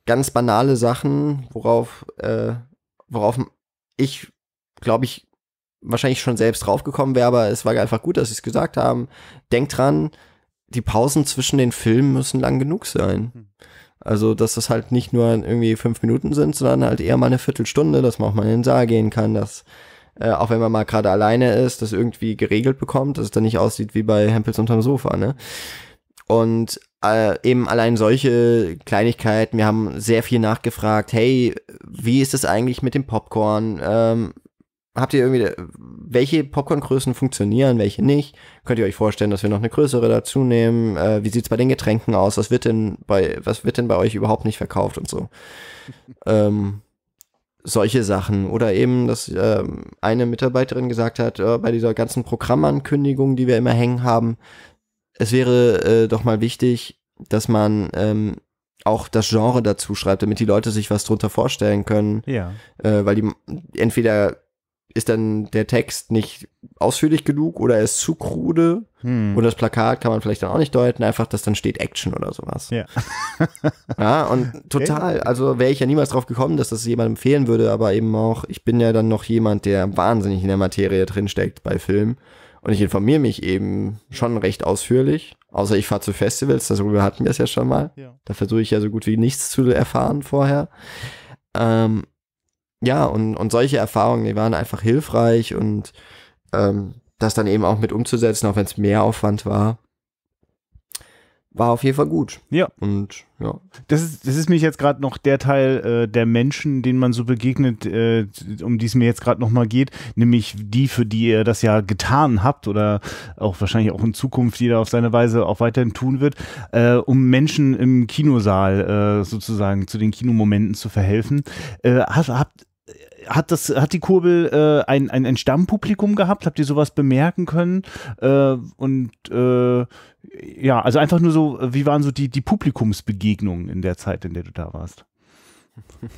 Speaker 3: ganz banale Sachen, worauf, äh, worauf ich, glaube ich, wahrscheinlich schon selbst draufgekommen wäre, aber es war einfach gut, dass sie es gesagt haben. Denkt dran, die Pausen zwischen den Filmen müssen lang genug sein. Hm. Also, dass das halt nicht nur irgendwie fünf Minuten sind, sondern halt eher mal eine Viertelstunde, dass man auch mal in den Saal gehen kann, dass äh, auch wenn man mal gerade alleine ist, das irgendwie geregelt bekommt, dass es dann nicht aussieht wie bei Hempels unterm Sofa, ne? Und äh, eben allein solche Kleinigkeiten, wir haben sehr viel nachgefragt, hey, wie ist das eigentlich mit dem Popcorn? Ähm, habt ihr irgendwie, welche Popcorn-Größen funktionieren, welche nicht? Könnt ihr euch vorstellen, dass wir noch eine größere dazu nehmen? Äh, wie es bei den Getränken aus? Was wird denn bei, was wird denn bei euch überhaupt nicht verkauft und so? <laughs> ähm, solche Sachen. Oder eben, dass äh, eine Mitarbeiterin gesagt hat, äh, bei dieser ganzen Programmankündigung, die wir immer hängen haben, es wäre äh, doch mal wichtig, dass man ähm, auch das Genre dazu schreibt, damit die Leute sich was drunter vorstellen können. Ja. Äh, weil die entweder ist dann der Text nicht ausführlich genug oder ist zu krude hm. und das Plakat kann man vielleicht dann auch nicht deuten, einfach, dass dann steht Action oder sowas. Ja. <laughs> ja, und total, also wäre ich ja niemals drauf gekommen, dass das jemand empfehlen würde, aber eben auch, ich bin ja dann noch jemand, der wahnsinnig in der Materie drinsteckt bei Filmen und ich informiere mich eben schon recht ausführlich, außer ich fahre zu Festivals, darüber hatten wir es ja schon mal, ja. da versuche ich ja so gut wie nichts zu erfahren vorher. Ähm, ja, und, und solche Erfahrungen, die waren einfach hilfreich und ähm, das dann eben auch mit umzusetzen, auch wenn es mehr Aufwand war,
Speaker 2: war auf jeden Fall gut. Ja. Und ja. Das ist, das ist mich jetzt gerade noch der Teil äh, der Menschen, denen man so begegnet, äh, um die es mir jetzt gerade nochmal geht, nämlich die, für die ihr das ja getan habt oder auch wahrscheinlich auch in Zukunft jeder auf seine Weise auch weiterhin tun wird, äh, um Menschen im Kinosaal äh, sozusagen zu den Kinomomenten zu verhelfen. Äh, habt, habt, hat das, hat die Kurbel äh, ein, ein, ein Stammpublikum gehabt? Habt ihr sowas bemerken können? Äh, und äh, ja, also einfach nur so, wie waren so die, die Publikumsbegegnungen in der Zeit, in der du da warst? <laughs>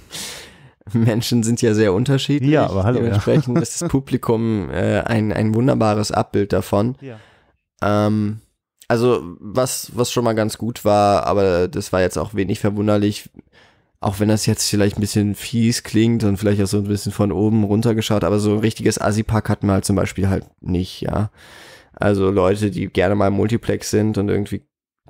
Speaker 2: Menschen sind ja sehr unterschiedlich. Ja, aber hallo. Dementsprechend ja. <laughs> ist das Publikum äh,
Speaker 3: ein, ein wunderbares Abbild davon. Ja. Ähm, also, was, was schon mal ganz gut war, aber das war jetzt auch wenig verwunderlich auch wenn das jetzt vielleicht ein bisschen fies klingt und vielleicht auch so ein bisschen von oben runtergeschaut, aber so ein richtiges assi hat man halt zum Beispiel halt nicht, ja. Also Leute, die gerne mal im Multiplex sind und irgendwie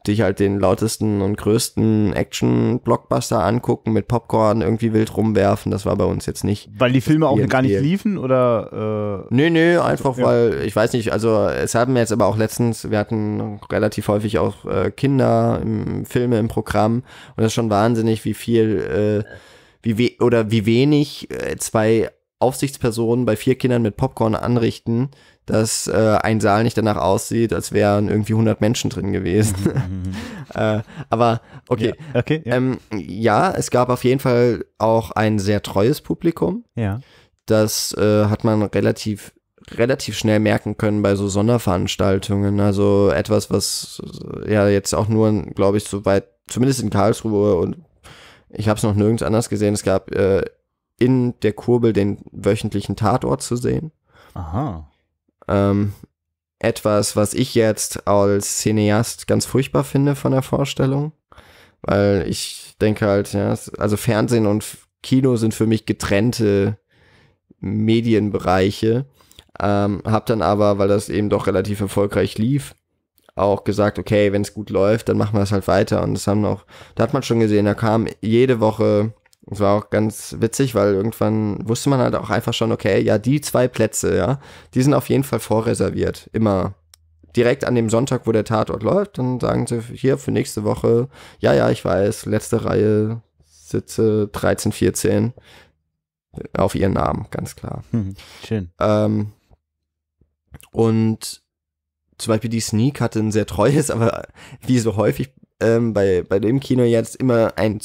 Speaker 3: dich halt den lautesten und größten Action-Blockbuster angucken, mit Popcorn irgendwie wild rumwerfen. Das war bei uns jetzt nicht.
Speaker 2: Weil die Filme auch gar nicht liefen oder?
Speaker 3: Äh, nö, nö, also, einfach also, weil, ja. ich weiß nicht, also es haben jetzt aber auch letztens, wir hatten relativ häufig auch äh, Kinder, im, Filme im Programm und das ist schon wahnsinnig, wie viel, äh, wie we oder wie wenig äh, zwei Aufsichtspersonen bei vier Kindern mit Popcorn anrichten dass äh, ein Saal nicht danach aussieht, als wären irgendwie 100 Menschen drin gewesen. Mhm, mhm, mhm. <laughs> äh, aber okay. Ja, okay ja. Ähm, ja, es gab auf jeden Fall auch ein sehr treues Publikum. Ja. Das äh, hat man relativ relativ schnell merken können bei so Sonderveranstaltungen. Also etwas, was äh, ja jetzt auch nur, glaube ich, so zumindest in Karlsruhe und ich habe es noch nirgends anders gesehen. Es gab äh, in der Kurbel den wöchentlichen Tatort zu sehen. Aha. Ähm, etwas, was ich jetzt als Cineast ganz furchtbar finde von der Vorstellung, weil ich denke halt, ja, also Fernsehen und Kino sind für mich getrennte Medienbereiche. Ähm, hab dann aber, weil das eben doch relativ erfolgreich lief, auch gesagt, okay, wenn es gut läuft, dann machen wir es halt weiter. Und das haben auch, da hat man schon gesehen, da kam jede Woche es war auch ganz witzig, weil irgendwann wusste man halt auch einfach schon, okay, ja, die zwei Plätze, ja, die sind auf jeden Fall vorreserviert. Immer direkt an dem Sonntag, wo der Tatort läuft, dann sagen sie hier für nächste Woche, ja, ja, ich weiß, letzte Reihe, Sitze 13, 14 auf ihren Namen, ganz klar. Hm, schön. Ähm, und zum Beispiel die Sneak hatte ein sehr treues, <laughs> aber wie so häufig ähm, bei, bei dem Kino jetzt immer ein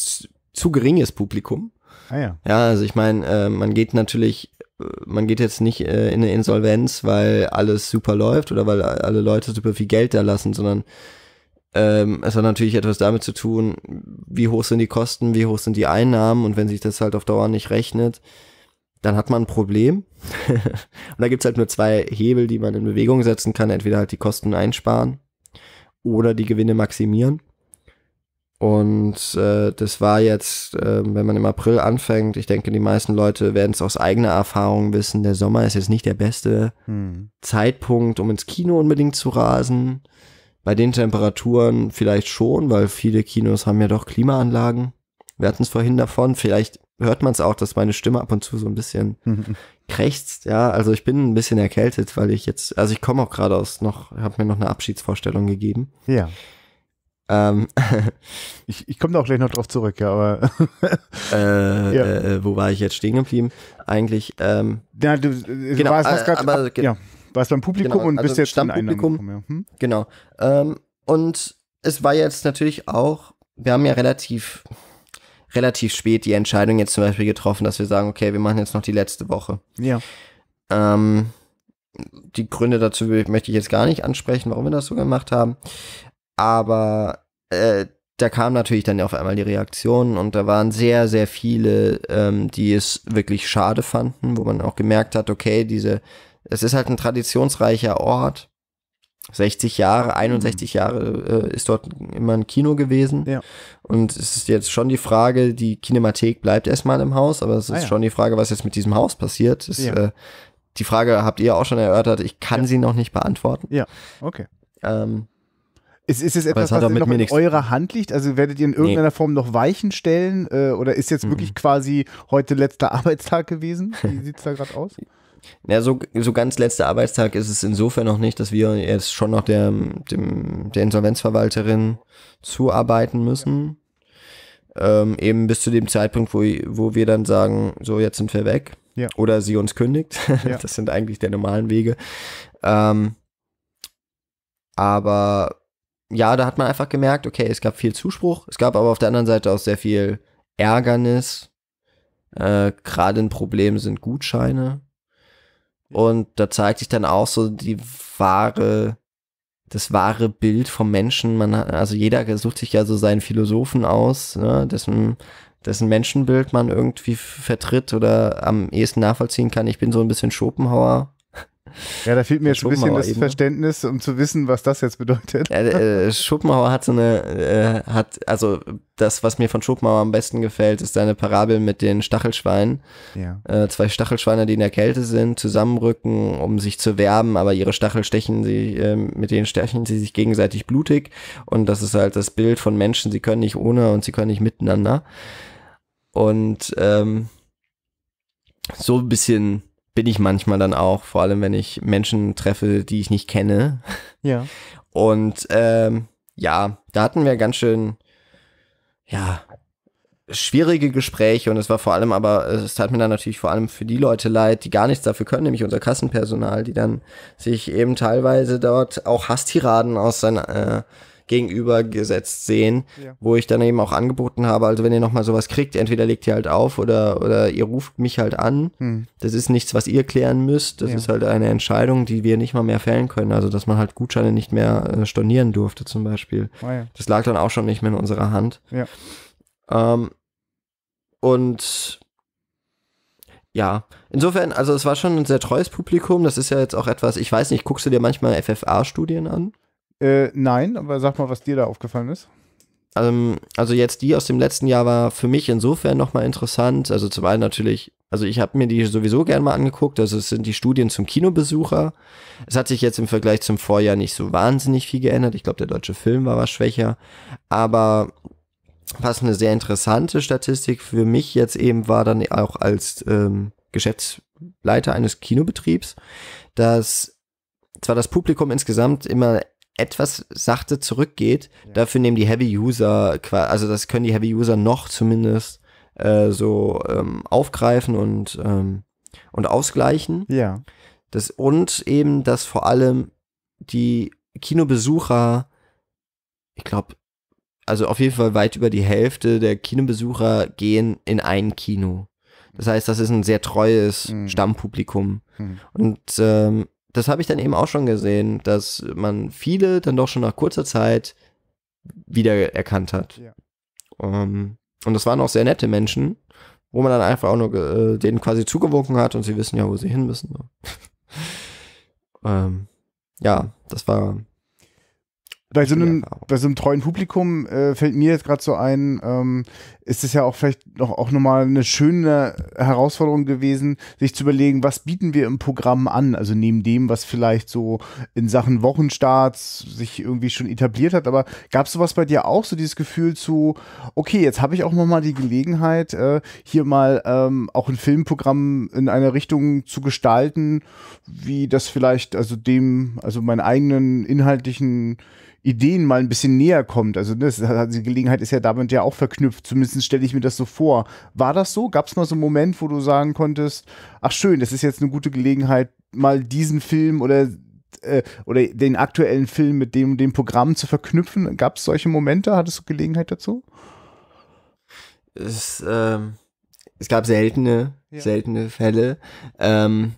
Speaker 3: zu geringes Publikum. Ah ja. Ja, also ich meine, äh, man geht natürlich, äh, man geht jetzt nicht äh, in eine Insolvenz, weil alles super läuft oder weil alle Leute super viel Geld da lassen, sondern ähm, es hat natürlich etwas damit zu tun, wie hoch sind die Kosten, wie hoch sind die Einnahmen und wenn sich das halt auf Dauer nicht rechnet, dann hat man ein Problem. <laughs> und da gibt es halt nur zwei Hebel, die man in Bewegung setzen kann. Entweder halt die Kosten einsparen oder die Gewinne maximieren. Und äh, das war jetzt, äh, wenn man im April anfängt, ich denke, die meisten Leute werden es aus eigener Erfahrung wissen, der Sommer ist jetzt nicht der beste hm. Zeitpunkt, um ins Kino unbedingt zu rasen. Bei den Temperaturen vielleicht schon, weil viele Kinos haben ja doch Klimaanlagen. Wir hatten es vorhin davon, vielleicht hört man es auch, dass meine Stimme ab und zu so ein bisschen <laughs> krächzt. Ja, also ich bin ein bisschen erkältet, weil ich jetzt, also ich komme auch gerade aus noch, habe mir noch eine Abschiedsvorstellung gegeben. Ja. Ähm. <laughs> ich ich komme da auch gleich noch drauf zurück, ja, aber. <laughs> äh, <laughs> ja. Äh, wo war ich jetzt stehen geblieben? Eigentlich. Ähm, ja, du, äh, du genau, warst, hast äh, grad, aber, ab, ja, warst beim Publikum genau, und also bist also jetzt Stammpublikum. Gekommen, ja. Hm? Genau. Ähm, und es war jetzt natürlich auch, wir haben ja relativ, relativ spät die Entscheidung jetzt zum Beispiel getroffen, dass wir sagen, okay, wir machen jetzt noch die letzte Woche. Ja. Ähm, die Gründe dazu möchte ich jetzt gar nicht ansprechen, warum wir das so gemacht haben aber äh, da kam natürlich dann auf einmal die Reaktion und da waren sehr, sehr viele, ähm, die es wirklich schade fanden, wo man auch gemerkt hat, okay, diese, es ist halt ein traditionsreicher Ort. 60 Jahre, 61 mhm. Jahre äh, ist dort immer ein Kino gewesen. Ja. Und es ist jetzt schon die Frage, die Kinemathek bleibt erstmal im Haus, aber es ah ist ah, ja. schon die Frage, was jetzt mit diesem Haus passiert. Das, ja. äh, die Frage habt ihr auch schon erörtert. Ich kann sie noch nicht beantworten.
Speaker 2: Ja, okay. Ähm, ist, ist es etwas, was noch in eurer Hand liegt? Also werdet ihr in irgendeiner nee. Form noch Weichen stellen? Äh, oder ist jetzt mhm. wirklich quasi heute letzter <laughs> Arbeitstag gewesen? Wie <laughs> sieht es da gerade aus?
Speaker 3: Ja, so, so ganz letzter Arbeitstag ist es insofern noch nicht, dass wir jetzt schon noch der, dem, der Insolvenzverwalterin zuarbeiten müssen. Ja. Ähm, eben bis zu dem Zeitpunkt, wo, wo wir dann sagen, so jetzt sind wir weg. Ja. Oder sie uns kündigt. <laughs> Ja. Das sind eigentlich der normalen Wege. Ähm, aber ja, da hat man einfach gemerkt, okay, es gab viel Zuspruch, es gab aber auf der anderen Seite auch sehr viel Ärgernis. Äh, Gerade ein Problem sind Gutscheine. Und da zeigt sich dann auch so die wahre, das wahre Bild vom Menschen. Man hat, also jeder sucht sich ja so seinen Philosophen aus, ne, dessen, dessen Menschenbild man irgendwie vertritt oder am ehesten nachvollziehen kann. Ich bin so ein bisschen Schopenhauer ja, da fehlt mir jetzt ein bisschen das eben. Ne?
Speaker 2: Verständnis, um zu wissen, was das jetzt bedeutet. Ja,
Speaker 3: äh, Schopenhauer hat so eine, äh, hat, also das, was mir von Schopenhauer am besten gefällt, ist seine Parabel mit den Stachelschweinen. Ja. Äh, zwei Stachelschweine, die in der Kälte sind, zusammenrücken, um sich zu werben, aber ihre Stachel stechen sie, ähm, mit denen stechen sie sich gegenseitig blutig. Und das ist halt das Bild von Menschen, sie können nicht ohne und sie können nicht miteinander. Und ähm, so ein bisschen bin ich manchmal dann auch, vor allem wenn ich Menschen treffe, die ich nicht kenne. Ja. <laughs> Und ähm, ja, da hatten wir ganz schön, ja, schwierige Gespräche und es war vor allem aber, es tat mir dann natürlich vor allem für die Leute leid, die gar nichts dafür können, nämlich unser Kassenpersonal, die dann sich eben teilweise dort auch Hasstiraden aus seiner, äh, gegenübergesetzt sehen, ja. wo ich dann eben auch angeboten habe, also wenn ihr nochmal sowas kriegt, entweder legt ihr halt auf oder, oder ihr ruft mich halt an. Hm. Das ist nichts, was ihr klären müsst. Das ja. ist halt eine Entscheidung, die wir nicht mal mehr fällen können. Also, dass man halt Gutscheine nicht mehr äh, stornieren durfte zum Beispiel. Oh ja. Das lag dann auch schon nicht mehr in unserer Hand. Ja. Ähm, und ja, insofern, also es war schon ein sehr treues Publikum. Das ist ja jetzt auch etwas, ich weiß nicht, guckst du dir manchmal FFA-Studien an?
Speaker 2: Äh, nein, aber sag mal, was dir da aufgefallen ist.
Speaker 3: Um, ähm, also jetzt die aus dem letzten Jahr war für mich insofern nochmal interessant. Also zum einen natürlich, also ich habe mir die sowieso gerne mal angeguckt. Also es sind die Studien zum Kinobesucher. Es hat sich jetzt im Vergleich zum Vorjahr nicht so wahnsinnig viel geändert. Ich glaube, der deutsche Film war was schwächer. Aber was eine sehr interessante Statistik für mich jetzt eben war, dann auch als ähm, Geschäftsleiter eines Kinobetriebs, dass zwar das Publikum insgesamt immer etwas sachte zurückgeht. Ja. Dafür nehmen die Heavy User, also das können die Heavy User noch zumindest äh, so ähm, aufgreifen und, ähm, und ausgleichen. Ja. Das, und eben, dass vor allem die Kinobesucher, ich glaube, also auf jeden Fall weit über die Hälfte der Kinobesucher gehen in ein Kino. Das heißt, das ist ein sehr treues mhm. Stammpublikum. Mhm. Und ähm, das habe ich dann eben auch schon gesehen, dass man viele dann doch schon nach kurzer Zeit wiedererkannt hat. Ja. Um, ähm, und das waren auch sehr nette Menschen, wo man dann einfach auch nur äh, denen quasi zugewunken hat und sie wissen ja, wo sie hin müssen. um, <laughs> ähm, ja, das war
Speaker 2: bei so, einem, bei so einem treuen Publikum äh, fällt mir jetzt gerade so ein, ähm, ist es ja auch vielleicht noch, auch nochmal eine schöne Herausforderung gewesen, sich zu überlegen, was bieten wir im Programm an? Also neben dem, was vielleicht so in Sachen Wochenstarts sich irgendwie schon etabliert hat. Aber gab es sowas bei dir auch, so dieses Gefühl zu, okay, jetzt habe ich auch nochmal die Gelegenheit, äh, hier mal ähm, auch ein Filmprogramm in einer Richtung zu gestalten, wie das vielleicht, also dem, also meinen eigenen inhaltlichen Ideen mal ein bisschen näher kommt. Also das, ne, die Gelegenheit ist ja damit ja auch verknüpft. Zumindest stelle ich mir das so vor. War das so? Gab es mal so einen Moment, wo du sagen konntest, ach schön, das ist jetzt eine gute Gelegenheit, mal diesen Film oder äh, oder den aktuellen Film mit dem dem Programm zu verknüpfen? Gab es solche Momente? Hattest du Gelegenheit dazu?
Speaker 3: Es, ähm, es gab seltene, ja. seltene Fälle. Ähm,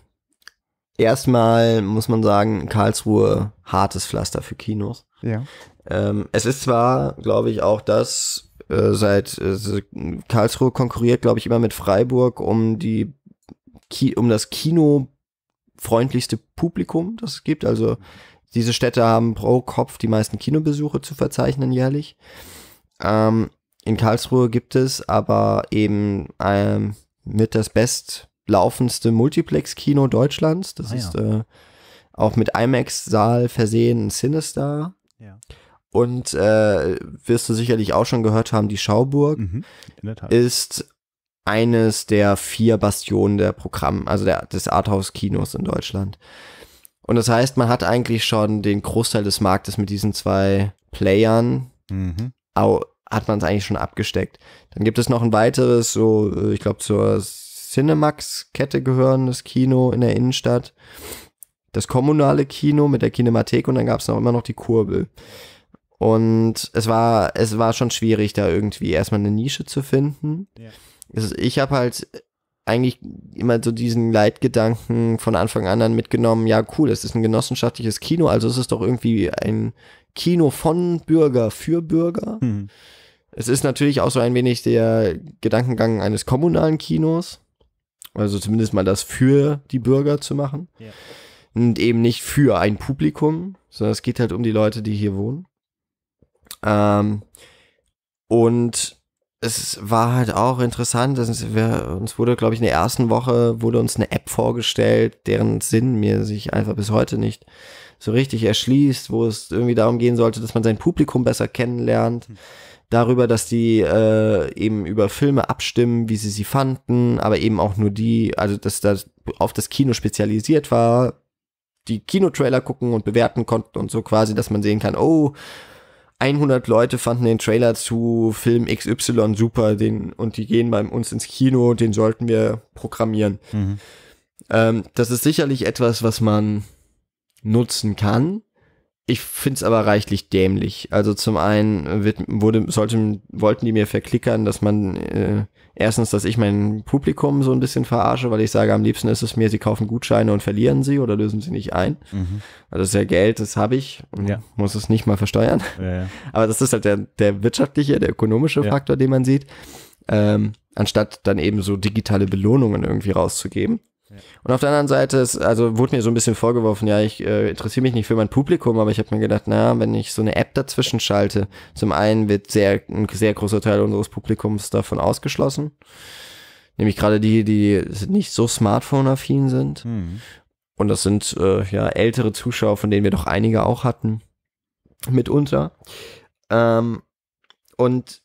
Speaker 3: erstmal muss man sagen, Karlsruhe hartes Pflaster für Kinos. Ja. Ähm, es ist zwar, glaube ich, auch das, äh, seit äh, Karlsruhe konkurriert, glaube ich, immer mit Freiburg um die Ki um das kinofreundlichste Publikum, das es gibt. Also diese Städte haben pro Kopf die meisten Kinobesuche zu verzeichnen jährlich. Ähm, in Karlsruhe gibt es aber eben ähm, mit das bestlaufendste Multiplex-Kino Deutschlands. Das ah, ja. ist äh, auch mit IMAX-Saal versehen Sinister und äh, wirst du sicherlich auch schon gehört haben, die Schauburg mhm, ist eines der vier Bastionen der Programm, also der, des Arthouse-Kinos in Deutschland. Und das heißt, man hat eigentlich schon den Großteil des Marktes mit diesen zwei Playern, mhm. au, hat man es eigentlich schon abgesteckt. Dann gibt es noch ein weiteres, so, äh, ich glaube, zur Cinemax-Kette gehörendes Kino in der Innenstadt. Das kommunale Kino mit der Kinemathek und dann gab es noch immer noch die Kurbel. Und es war, es war schon schwierig, da irgendwie erstmal eine Nische zu finden. Ja. Also ich habe halt eigentlich immer so diesen Leitgedanken von Anfang an dann mitgenommen, ja cool, es ist ein genossenschaftliches Kino, also es ist doch irgendwie ein Kino von Bürger für Bürger. Mhm. Es ist natürlich auch so ein wenig der Gedankengang eines kommunalen Kinos, also zumindest mal das für die Bürger zu machen. Ja. Und eben nicht für ein Publikum, sondern es geht halt um die Leute, die hier wohnen. Ähm, und es war halt auch interessant, dass wir, uns wurde, glaube ich, in der ersten Woche wurde uns eine App vorgestellt, deren Sinn mir sich einfach bis heute nicht so richtig erschließt, wo es irgendwie darum gehen sollte, dass man sein Publikum besser kennenlernt, hm. darüber, dass die äh, eben über Filme abstimmen, wie sie sie fanden, aber eben auch nur die, also dass das auf das Kino spezialisiert war, die Kinotrailer gucken und bewerten konnten und so quasi, dass man sehen kann, oh, 100 Leute fanden den Trailer zu Film XY super den, und die gehen bei uns ins Kino, den sollten wir programmieren. Mhm. Ähm, das ist sicherlich etwas, was man nutzen kann. Ich find's aber reichlich dämlich. Also zum einen wird, wurde, sollte, wollten die mir verklickern, dass man äh, erstens, dass ich mein Publikum so ein bisschen verarsche, weil ich sage, am liebsten ist es mir, sie kaufen Gutscheine und verlieren sie oder lösen sie nicht ein. Mhm. Also das ist ja Geld, das habe ich und ja. muss es nicht mal versteuern. Ja, ja. <laughs> Aber das ist halt der, der wirtschaftliche, der ökonomische Faktor, den man sieht, ähm, anstatt dann eben so digitale Belohnungen irgendwie rauszugeben. Und auf der anderen Seite ist, also wurde mir so ein bisschen vorgeworfen, ja, ich äh, interessiere mich nicht für mein Publikum, aber ich habe mir gedacht, naja, wenn ich so eine App dazwischen schalte, zum einen wird sehr, ein sehr großer Teil unseres Publikums davon ausgeschlossen. Nämlich gerade die, die nicht so smartphone-affin sind. Mhm. Und das sind äh, ja ältere Zuschauer, von denen wir doch einige auch hatten. Mitunter. Ähm, und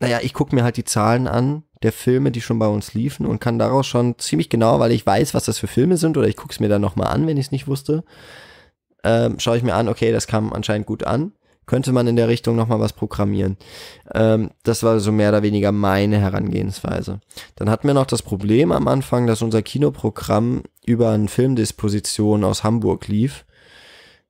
Speaker 3: naja, ich gucke mir halt die Zahlen an der Filme, die schon bei uns liefen und kann daraus schon ziemlich genau, weil ich weiß, was das für Filme sind oder ich gucke es mir dann nochmal an, wenn ich es nicht wusste, ähm, schaue ich mir an, okay, das kam anscheinend gut an, könnte man in der Richtung nochmal was programmieren. Ähm, das war so mehr oder weniger meine Herangehensweise. Dann hatten wir noch das Problem am Anfang, dass unser Kinoprogramm über eine Filmdisposition aus Hamburg lief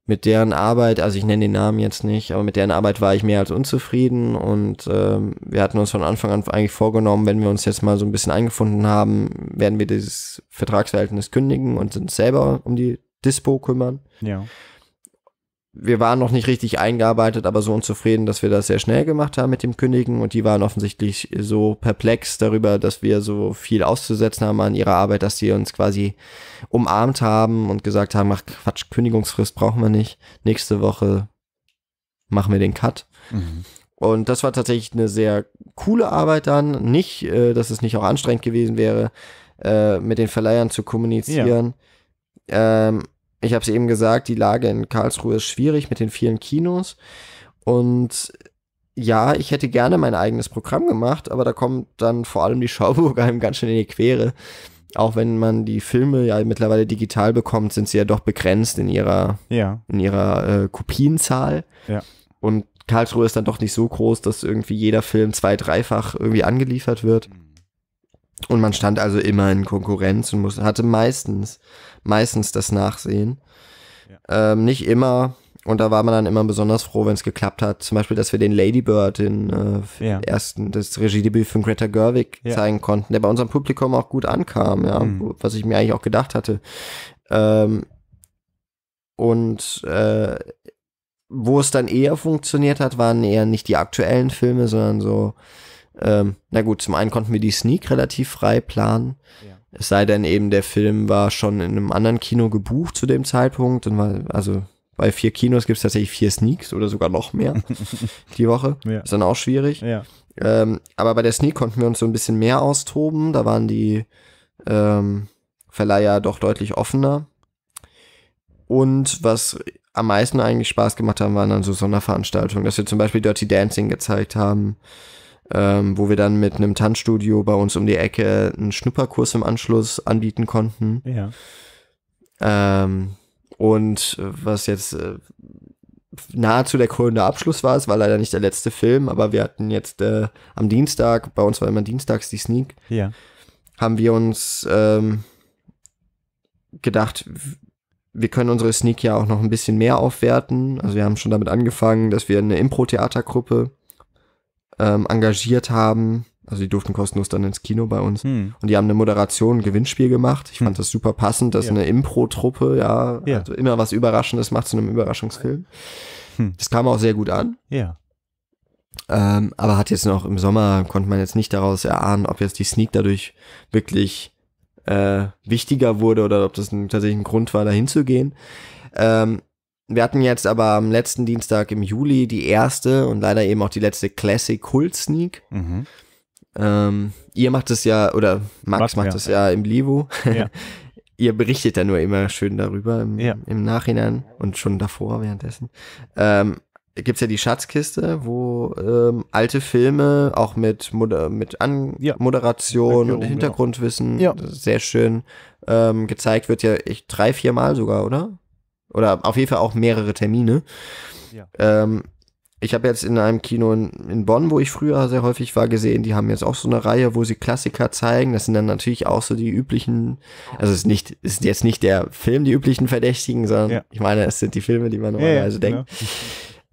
Speaker 3: mit deren Arbeit, also ich nenne den Namen jetzt nicht, aber mit deren Arbeit war ich mehr als unzufrieden und äh, wir hatten uns von Anfang an eigentlich vorgenommen, wenn wir uns jetzt mal so ein bisschen eingefunden haben, werden wir dieses Vertragsverhältnis kündigen und uns selber um die Dispo kümmern. Ja wir waren noch nicht richtig eingearbeitet, aber so unzufrieden, dass wir das sehr schnell gemacht haben mit dem Kündigen und die waren offensichtlich so perplex darüber, dass wir so viel auszusetzen haben an ihrer Arbeit, dass die uns quasi umarmt haben und gesagt haben, ach Quatsch, Kündigungsfrist brauchen wir nicht, nächste Woche machen wir den Cut. Mhm. Und das war tatsächlich eine sehr coole Arbeit dann, nicht, äh, dass es nicht auch anstrengend gewesen wäre, äh, mit den Verleihern zu kommunizieren. Ja. Ähm, ich habe es eben gesagt, die Lage in Karlsruhe ist schwierig mit den vielen Kinos. Und ja, ich hätte gerne mein eigenes Programm gemacht, aber da kommt dann vor allem die <laughs> Schauburg einem ganz schön in die Quere. Auch wenn man die Filme ja mittlerweile digital bekommt, sind sie ja doch begrenzt in ihrer, ja. in ihrer äh, Kopienzahl. Ja. Und Karlsruhe ist dann doch nicht so groß, dass irgendwie jeder Film zwei-, dreifach irgendwie angeliefert wird. Mhm. Und man stand also immer in Konkurrenz und muss, hatte meistens meistens das Nachsehen. Ja. Ähm, nicht immer. Und da war man dann immer besonders froh, wenn es geklappt hat. Zum Beispiel, dass wir den Ladybird, den äh, ja. ersten, das Regiedebüt von Greta Gerwig ja. zeigen konnten, der bei unserem Publikum auch gut ankam, ja, mhm. was ich mir eigentlich auch gedacht hatte. Ähm, und äh, wo es dann eher funktioniert hat, waren eher nicht die aktuellen Filme, sondern so, ähm, na gut, zum einen konnten wir die Sneak relativ frei planen. Ja. Es sei denn eben, der Film war schon in einem anderen Kino gebucht zu dem Zeitpunkt. Und war, also bei vier Kinos gibt es tatsächlich vier Sneaks oder sogar noch mehr <laughs> die Woche. Ja. Ist dann auch schwierig. Ja. Ähm, aber bei der Sneak konnten wir uns so ein bisschen mehr austoben. Da waren die ähm, Verleiher doch deutlich offener. Und was am meisten eigentlich Spaß gemacht haben, waren dann so Sonderveranstaltungen, dass wir zum Beispiel Dirty Dancing gezeigt haben ähm, wo wir dann mit einem Tanzstudio bei uns um die Ecke einen Schnupperkurs im Anschluss anbieten konnten. Ja. Ähm, und was jetzt äh, nahezu der krönende Abschluss war, es war leider nicht der letzte Film, aber wir hatten jetzt äh, am Dienstag, bei uns war immer dienstags die Sneak, ja. haben wir uns ähm, gedacht, wir können unsere Sneak ja auch noch ein bisschen mehr aufwerten. Also wir haben schon damit angefangen, dass wir eine Impro-Theatergruppe ähm, engagiert haben. Also die durften kostenlos dann ins Kino bei uns. Hm. Und die haben eine Moderation, ein Gewinnspiel gemacht. Ich hm. fand das super passend, dass ja. eine Impro-Truppe ja, ja. Also immer was Überraschendes macht zu einem Überraschungsfilm. Hm. Das kam auch sehr gut an. Ja. Ähm, aber hat jetzt noch im Sommer, konnte man jetzt nicht daraus erahnen, ob jetzt die Sneak dadurch wirklich äh, wichtiger wurde oder ob das ein, tatsächlich ein Grund war, da hinzugehen. Ähm, wir hatten jetzt aber am letzten Dienstag im Juli die erste und leider eben auch die letzte Classic Cult Sneak. Mhm. Ähm, ihr macht es ja, oder Max, Max macht es ja. ja. im Livo. Ja. <laughs> ihr berichtet ja nur immer schön darüber im, ja. im Nachhinein und schon davor währenddessen. Ähm, es ja die Schatzkiste, wo ähm, alte Filme auch mit, Moder mit An ja. Moderation und genau. Hintergrundwissen ja. sehr schön ähm, gezeigt wird. Ja, ich drei, vier Mal sogar, oder? Oder auf jeden Fall auch mehrere Termine. Ja. Ähm, ich habe jetzt in einem Kino in, in, Bonn, wo ich früher sehr häufig war, gesehen, die haben jetzt auch so eine Reihe, wo sie Klassiker zeigen. Das sind dann natürlich auch so die üblichen, also es ist nicht, ist jetzt nicht der Film die üblichen Verdächtigen, sondern ja. ich meine, es sind die Filme, die man normalerweise ja, ja, genau. denkt.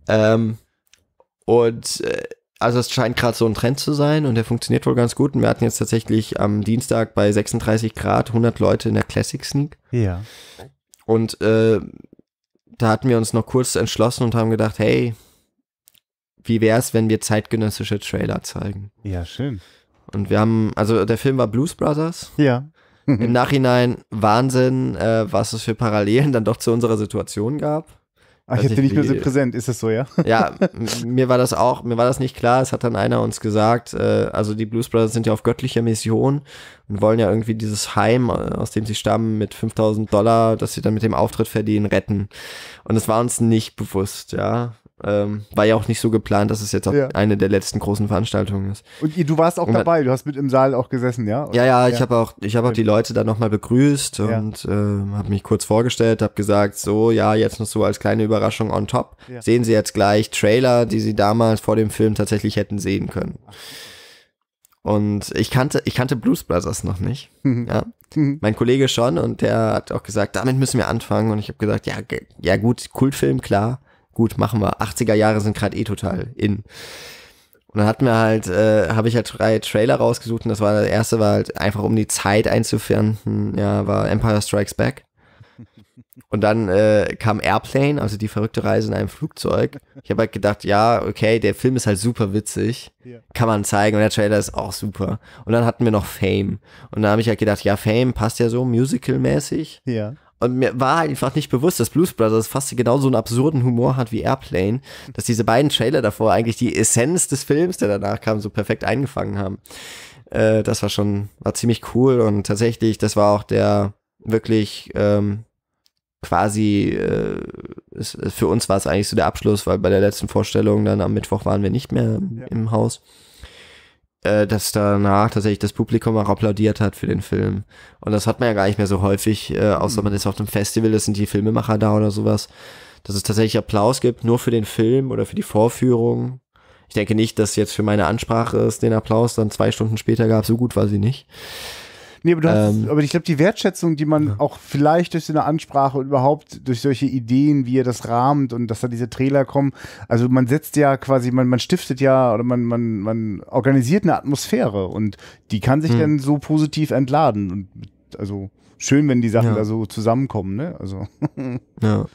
Speaker 3: Genau. Ähm, und äh, also es scheint gerade so ein Trend zu sein und der funktioniert wohl ganz gut. Und wir hatten jetzt tatsächlich am Dienstag bei 36 Grad 100 Leute in der Classic Sneak. Ja. Und äh, da hatten wir uns noch kurz entschlossen und haben gedacht, hey, wie wäre es, wenn wir zeitgenössische Trailer zeigen? Ja, schön. Und wir haben, also der Film war Blues Brothers. Ja. Im Nachhinein Wahnsinn, äh, was es für Parallelen dann doch zu unserer Situation gab. Ach, jetzt bin ich mir so präsent, ist es so, ja? <laughs> Ja, mir war das auch, mir war das nicht klar. Es hat dann einer uns gesagt, äh, also die Blues Brothers sind ja auf göttlicher Mission und wollen ja irgendwie dieses Heim, äh, aus dem sie stammen, mit 5000 Dollar, das sie dann mit dem Auftritt verdienen, retten. Und es war uns nicht bewusst, ja. Ähm, war ja auch nicht so geplant, dass es jetzt ja. eine der letzten großen Veranstaltungen ist. Und du warst auch und dabei,
Speaker 2: du hast mit im Saal auch gesessen, ja? Ja, ja, ich ja. habe auch,
Speaker 3: ich habe auch die Leute da nochmal begrüßt und ja. äh, habe mich kurz vorgestellt, habe gesagt, so, ja, jetzt noch so als kleine Überraschung on top. Sehen Sie jetzt gleich Trailer, die Sie damals vor dem Film tatsächlich hätten sehen können. Und ich kannte, ich kannte Blues Brothers noch nicht. Mhm. Ja. Mhm. Mein Kollege schon und der hat auch gesagt, damit müssen wir anfangen. Und ich habe gesagt, ja, ja gut, Kultfilm, klar gut, machen wir. 80er Jahre sind gerade eh total in. Und dann hatten wir halt, äh, habe ich halt drei Trailer rausgesucht und das war der erste war halt einfach um die Zeit einzufärben, ja, war Empire Strikes Back. Und dann äh, kam Airplane, also die verrückte Reise in einem Flugzeug. Ich habe halt gedacht, ja, okay, der Film ist halt super witzig. Kann man zeigen. Und der Trailer ist auch super. Und dann hatten wir noch Fame. Und dann habe ich halt gedacht, ja, Fame passt ja so musical-mäßig. Ja. Und mir war halt einfach nicht bewusst, dass Blues Brothers fast genauso einen absurden Humor hat wie Airplane, dass diese beiden Trailer davor eigentlich die Essenz des Films, der danach kam, so perfekt eingefangen haben. Äh, das war schon, war ziemlich cool und tatsächlich, das war auch der wirklich ähm, quasi, äh, für uns war es eigentlich so der Abschluss, weil bei der letzten Vorstellung dann am Mittwoch waren wir nicht mehr ja. im Haus äh, dass danach tatsächlich das Publikum auch applaudiert hat für den Film. Und das hat man ja gar nicht mehr so häufig, äh, außer mhm. man ist auf einem Festival, das sind die Filmemacher da oder sowas, dass es tatsächlich Applaus gibt, nur für den Film oder für die Vorführung. Ich denke nicht, dass jetzt für meine Ansprache es den Applaus dann zwei Stunden später gab, so gut war sie nicht.
Speaker 2: Nee, aber, hast, ähm, aber ich glaube, die Wertschätzung, die man ja. auch vielleicht durch so eine Ansprache und überhaupt durch solche Ideen, wie ihr das rahmt und dass da diese Trailer kommen, also man setzt ja quasi, man, man stiftet ja oder man, man, man organisiert eine Atmosphäre und die kann sich hm. dann so positiv entladen. Und also schön, wenn die Sachen ja. da so zusammenkommen, ne? Also. <laughs> ja.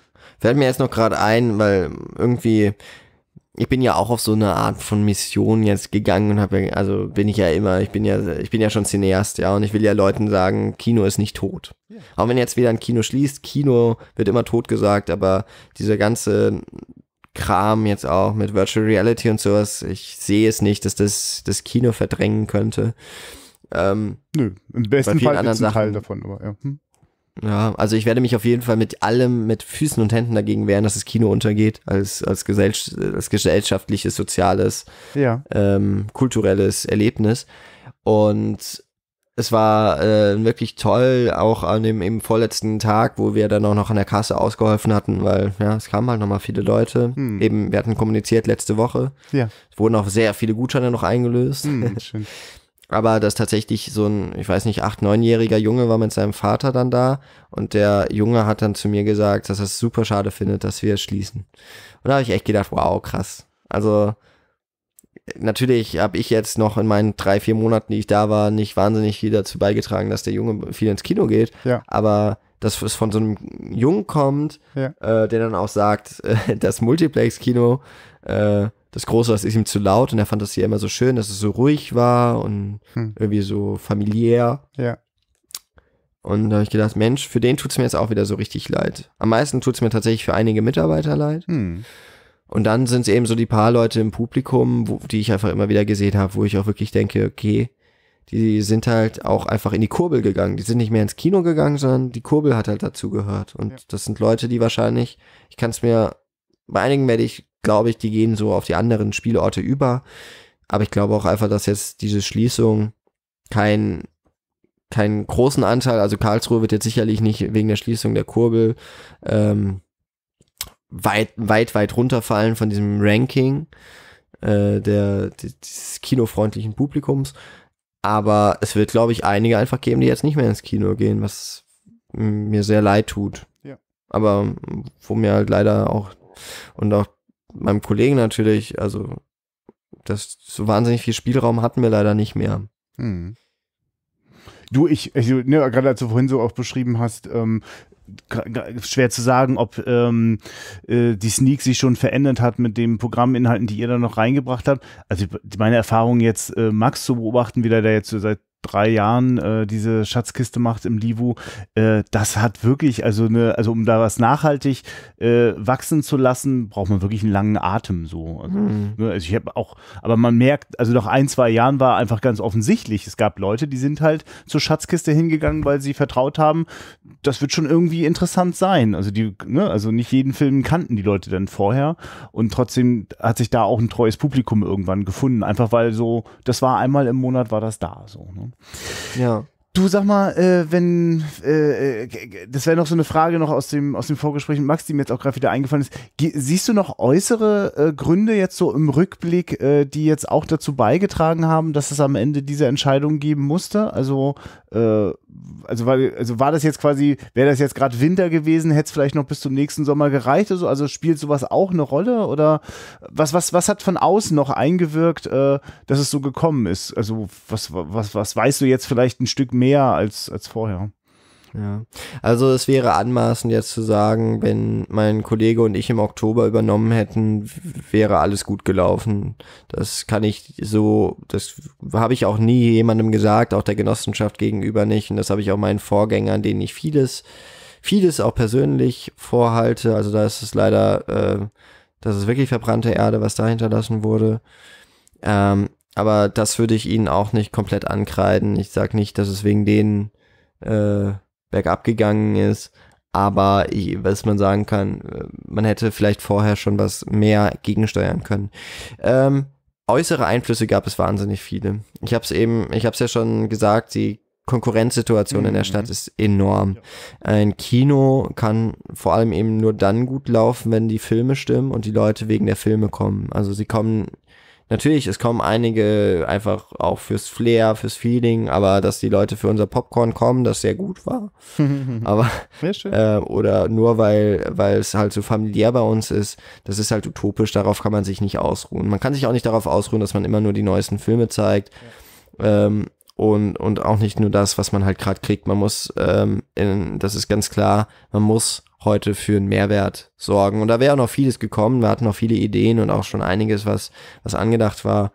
Speaker 3: Fällt mir jetzt noch gerade ein, weil irgendwie ich bin ja auch auf so eine Art von Mission jetzt gegangen und habe also bin ich ja immer, ich bin ja, ich bin ja schon Cineast, ja, und ich will ja Leuten sagen, Kino ist nicht tot. Auch wenn jetzt wieder ein Kino schließt, Kino wird immer tot gesagt, aber dieser ganze Kram jetzt auch mit Virtual Reality und sowas, ich sehe es nicht, dass das das Kino verdrängen könnte. Ähm, Nö, im besten Fall ist ein Teil davon, aber ja. Hm. Ja, also ich werde mich auf jeden Fall mit allem, mit Füßen und Händen dagegen wehren, dass das Kino untergeht, als, als, gesell als gesellschaftliches, soziales, ja. ähm, kulturelles Erlebnis. Und es war äh, wirklich toll, auch an dem im vorletzten Tag, wo wir dann auch noch an der Kasse ausgeholfen hatten, weil ja, es kamen halt nochmal viele Leute. Hm. Eben, wir hatten kommuniziert letzte Woche. Ja. Es wurden auch sehr viele Gutscheine noch eingelöst. Hm, <laughs> schön aber dass tatsächlich so ein, ich weiß nicht, acht, neunjähriger Junge war mit seinem Vater dann da und der Junge hat dann zu mir gesagt, dass er es super schade findet, dass wir es schließen. Und da habe ich echt gedacht, wow, krass. Also natürlich habe ich jetzt noch in meinen drei, vier Monaten, die ich da war, nicht wahnsinnig viel dazu beigetragen, dass der Junge viel ins Kino geht, ja. aber dass es von so einem Jungen kommt, ja. äh, der dann auch sagt, äh, <laughs> das Multiplex-Kino äh, das Große, das ist ihm zu laut und er fand das hier immer so schön, dass es so ruhig war und hm. irgendwie so familiär. Ja. Und da habe ich gedacht, Mensch, für den tut es mir jetzt auch wieder so richtig leid. Am meisten tut es mir tatsächlich für einige Mitarbeiter leid. Hm. Und dann sind es eben so die paar Leute im Publikum, wo, die ich einfach immer wieder gesehen habe, wo ich auch wirklich denke, okay, die sind halt auch einfach in die Kurbel gegangen. Die sind nicht mehr ins Kino gegangen, sondern die Kurbel hat halt dazu gehört. Und ja. das sind Leute, die wahrscheinlich, ich kann es mir, bei einigen werde ich glaube ich, die gehen so auf die anderen Spielorte über. Aber ich glaube auch einfach, dass jetzt diese Schließung kein keinen großen Anteil, also Karlsruhe wird jetzt sicherlich nicht wegen der Schließung der Kurbel ähm, weit, weit, weit runterfallen von diesem Ranking äh, der, des kinofreundlichen Publikums. Aber es wird, glaube ich, einige einfach geben, die jetzt nicht mehr ins Kino gehen, was mir sehr leid tut. Ja. Aber wo mir halt leider auch und auch meinem Kollegen natürlich, also das so wahnsinnig viel Spielraum hatten wir leider nicht mehr.
Speaker 2: Hm. Du, ich, ich ne, gerade als du vorhin so auch beschrieben hast, ähm, schwer zu sagen, ob ähm, äh, die Sneak sich schon verändert hat mit den Programminhalten, die ihr da noch reingebracht habt. Also meine Erfahrung jetzt, äh, Max zu beobachten, wie der da jetzt so seit drei Jahren äh, diese Schatzkiste macht im Livu, äh, das hat wirklich, also eine, also um da was nachhaltig äh, wachsen zu lassen, braucht man wirklich einen langen Atem so. Also, mhm. ne, also ich habe auch, aber man merkt, also nach ein, zwei Jahren war einfach ganz offensichtlich, es gab Leute, die sind halt zur Schatzkiste hingegangen, weil sie vertraut haben, das wird schon irgendwie interessant sein. Also die, ne, also nicht jeden Film kannten die Leute dann vorher und trotzdem hat sich da auch ein treues Publikum irgendwann gefunden, einfach weil so, das war einmal im Monat war das da so. Ne? Yeah. Du sag mal, äh, wenn äh, äh, das wäre noch so eine Frage noch aus dem aus dem Vorgespräch mit Max, die mir jetzt auch gerade wieder eingefallen ist. Ge siehst du noch äußere äh, Gründe jetzt so im Rückblick, äh, die jetzt auch dazu beigetragen haben, dass es am Ende diese Entscheidung geben musste? Also äh, also war also war das jetzt quasi wäre das jetzt gerade Winter gewesen, hätte es vielleicht noch bis zum nächsten Sommer gereicht? Also also spielt sowas auch eine Rolle oder was was was hat von außen noch eingewirkt, äh, dass es so gekommen ist? Also was was was weißt du jetzt vielleicht ein Stück mehr mehr als, als vorher. Ja. Also es wäre anmaßend jetzt zu sagen, wenn mein
Speaker 3: Kollege und ich im Oktober übernommen hätten, wäre alles gut gelaufen. Das kann ich so, das habe ich auch nie jemandem gesagt, auch der Genossenschaft gegenüber nicht. Und das habe ich auch meinen Vorgängern, denen ich vieles, vieles auch persönlich vorhalte. Also da ist es leider, äh, das ist wirklich verbrannte Erde, was da hinterlassen wurde. Ähm, aber das würde ich ihnen auch nicht komplett ankreiden. Ich sage nicht, dass es wegen denen äh, bergab gegangen ist, aber ich, was man sagen kann, äh, man hätte vielleicht vorher schon was mehr gegensteuern können. Ähm, äußere Einflüsse gab es wahnsinnig viele. Ich habe es eben, ich habe es ja schon gesagt, die Konkurrenzsituation mhm. in der Stadt mhm. ist enorm. Ein Kino kann vor allem eben nur dann gut laufen, wenn die Filme stimmen und die Leute wegen der Filme kommen. Also sie kommen Natürlich, es kommen einige einfach auch fürs Flair, fürs Feeling, aber dass die Leute für unser Popcorn kommen, das sehr gut war. <laughs> aber äh, oder nur weil weil es halt so familiär bei uns ist, das ist halt utopisch. Darauf kann man sich nicht ausruhen. Man kann sich auch nicht darauf ausruhen, dass man immer nur die neuesten Filme zeigt. Ja. Ähm, und, und auch nicht nur das, was man halt gerade kriegt. Man muss, ähm, in, das ist ganz klar, man muss heute für einen Mehrwert sorgen. Und da wäre auch noch vieles gekommen. Wir hatten noch viele Ideen und auch schon einiges, was, was angedacht war,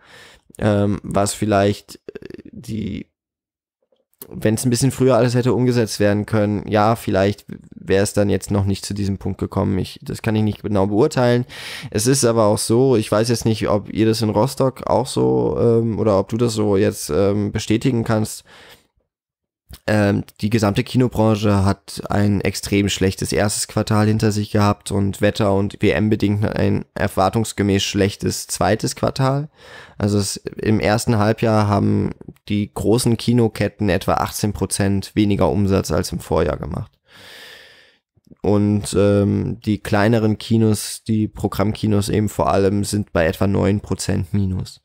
Speaker 3: ähm, was vielleicht äh, die, wenn es ein bisschen früher alles hätte umgesetzt werden können, ja, vielleicht wäre es dann jetzt noch nicht zu diesem Punkt gekommen. Ich, das kann ich nicht genau beurteilen. Es ist aber auch so, ich weiß jetzt nicht, ob ihr das in Rostock auch so ähm, oder ob du das so jetzt ähm, bestätigen kannst ähm, die gesamte Kinobranche hat ein extrem schlechtes erstes Quartal hinter sich gehabt und Wetter und WM bedingt ein erwartungsgemäß schlechtes zweites Quartal. Also es, im ersten Halbjahr haben die großen Kinoketten etwa 18 Prozent weniger Umsatz als im Vorjahr gemacht. Und ähm, die kleineren Kinos, die Programmkinos eben vor allem, sind bei etwa 9% Minus.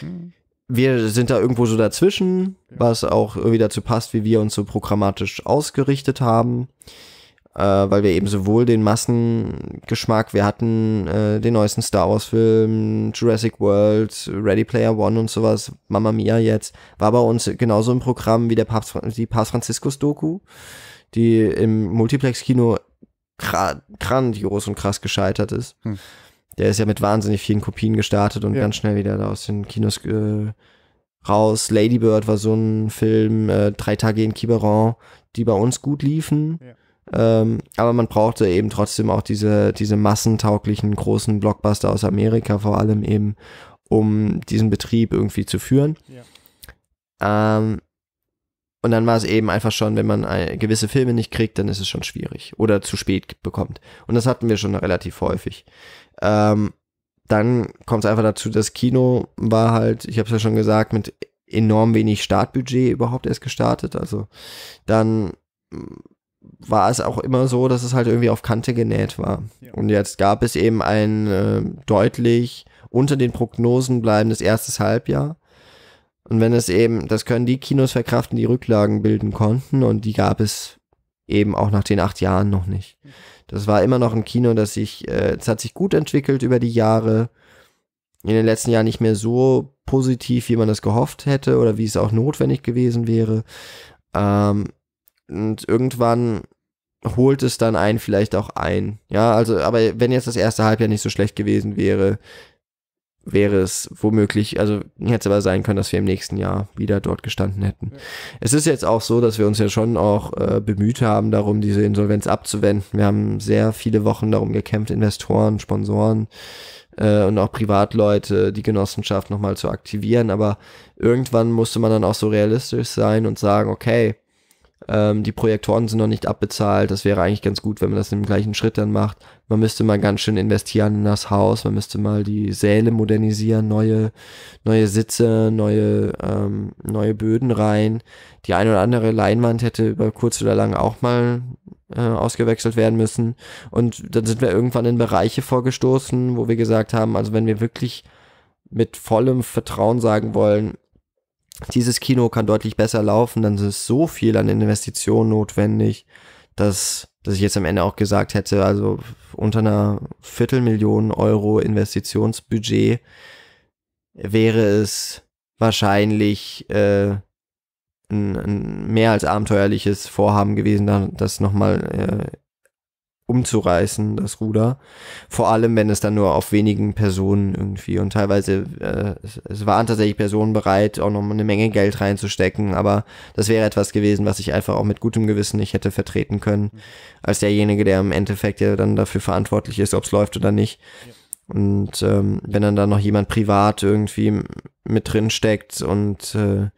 Speaker 3: Mhm wir sind da irgendwo so dazwischen, was auch irgendwie dazu passt, wie wir uns so programmatisch ausgerichtet haben, äh, weil wir eben sowohl den Massengeschmack, wir hatten äh, den neuesten Star Wars-Film, Jurassic World, Ready Player One und sowas, Mamma Mia jetzt, war bei uns genauso im Programm wie der Papst, die Papst Franziskus-Doku, die im Multiplex-Kino grandios und krass gescheitert ist. Hm der ist ja mit wahnsinnig vielen Kopien gestartet und ja. ganz schnell wieder da aus den Kinos äh, raus. Ladybird war so ein Film, äh, drei Tage in Kiberon, die bei uns gut liefen. Ja. Ähm, aber man brauchte eben trotzdem auch diese, diese massentauglichen großen Blockbuster aus Amerika vor allem eben, um diesen Betrieb irgendwie zu führen. Ja. Ähm, und dann war es eben einfach schon, wenn man äh, gewisse Filme nicht kriegt, dann ist es schon schwierig oder zu spät bekommt. Und das hatten wir schon relativ häufig. Ähm, dann kommt es einfach dazu, das Kino war halt, ich habe es ja schon gesagt, mit enorm wenig Startbudget überhaupt erst gestartet. Also dann war es auch immer so, dass es halt irgendwie auf Kante genäht war. Ja. Und jetzt gab es eben ein äh, deutlich unter den Prognosen bleibendes erstes Halbjahr. Und wenn es eben, das können die Kinos verkraften, die Rücklagen bilden konnten und die gab es eben auch nach den acht Jahren noch nicht. Mhm. Das war immer noch ein Kino, das sich, äh, das hat sich gut entwickelt über die Jahre. In den letzten Jahren nicht mehr so positiv, wie man das gehofft hätte oder wie es auch notwendig gewesen wäre. Ähm, und irgendwann holt es dann einen vielleicht auch ein. Ja, also, aber wenn jetzt das erste Halbjahr nicht so schlecht gewesen wäre, wäre es womöglich, also hätte es aber sein können, dass wir im nächsten Jahr wieder dort gestanden hätten. Ja. Es ist jetzt auch so, dass wir uns ja schon auch äh, bemüht haben, darum diese Insolvenz abzuwenden. Wir haben sehr viele Wochen darum gekämpft, Investoren, Sponsoren äh, und auch Privatleute, die Genossenschaft nochmal zu aktivieren. Aber irgendwann musste man dann auch so realistisch sein und sagen, okay, ähm, die Projektoren sind noch nicht abbezahlt. Das wäre eigentlich ganz gut, wenn man das im gleichen Schritt dann macht. Man müsste mal ganz schön investieren in das Haus. Man müsste mal die Säle modernisieren, neue, neue Sitze, neue, ähm, neue Böden rein. Die eine oder andere Leinwand hätte über kurz oder lang auch mal äh, ausgewechselt werden müssen. Und dann sind wir irgendwann in Bereiche vorgestoßen, wo wir gesagt haben, also wenn wir wirklich mit vollem Vertrauen sagen wollen, dieses Kino kann deutlich besser laufen, dann ist so viel an Investitionen notwendig, dass, dass ich jetzt am Ende auch gesagt hätte, also unter einer Viertelmillion Euro Investitionsbudget wäre es wahrscheinlich äh, ein, ein mehr als abenteuerliches Vorhaben gewesen, das nochmal äh, umzureißen, das Ruder. Vor allem, wenn es dann nur auf wenigen Personen irgendwie und teilweise, äh, es, waren tatsächlich Personen bereit, auch noch eine Menge Geld reinzustecken, aber das wäre etwas gewesen, was ich einfach auch mit gutem Gewissen nicht hätte vertreten können, mhm. als derjenige, der im Endeffekt ja dann dafür verantwortlich ist, ob es läuft oder nicht. Und ähm, wenn dann da noch jemand privat irgendwie mit drin steckt und äh,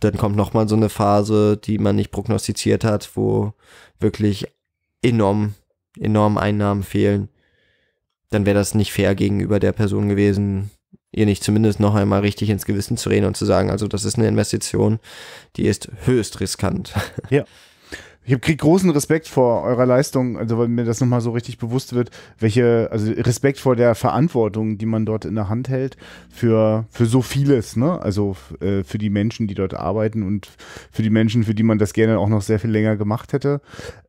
Speaker 3: dann kommt nochmal so eine Phase, die man nicht prognostiziert hat, wo wirklich enorm enormen Einnahmen fehlen, dann wäre das nicht fair gegenüber der Person gewesen, ihr nicht zumindest noch einmal richtig ins Gewissen zu reden und zu sagen, also das ist eine Investition, die ist höchst riskant.
Speaker 2: Ja. <laughs> ich kriege großen Respekt vor eurer Leistung, also weil mir das nochmal so richtig bewusst wird, welche, also Respekt vor der Verantwortung, die man dort in der Hand hält für, für so vieles, ne? Also äh, für die Menschen, die dort arbeiten und für die Menschen, für die man das gerne auch noch sehr viel länger gemacht hätte.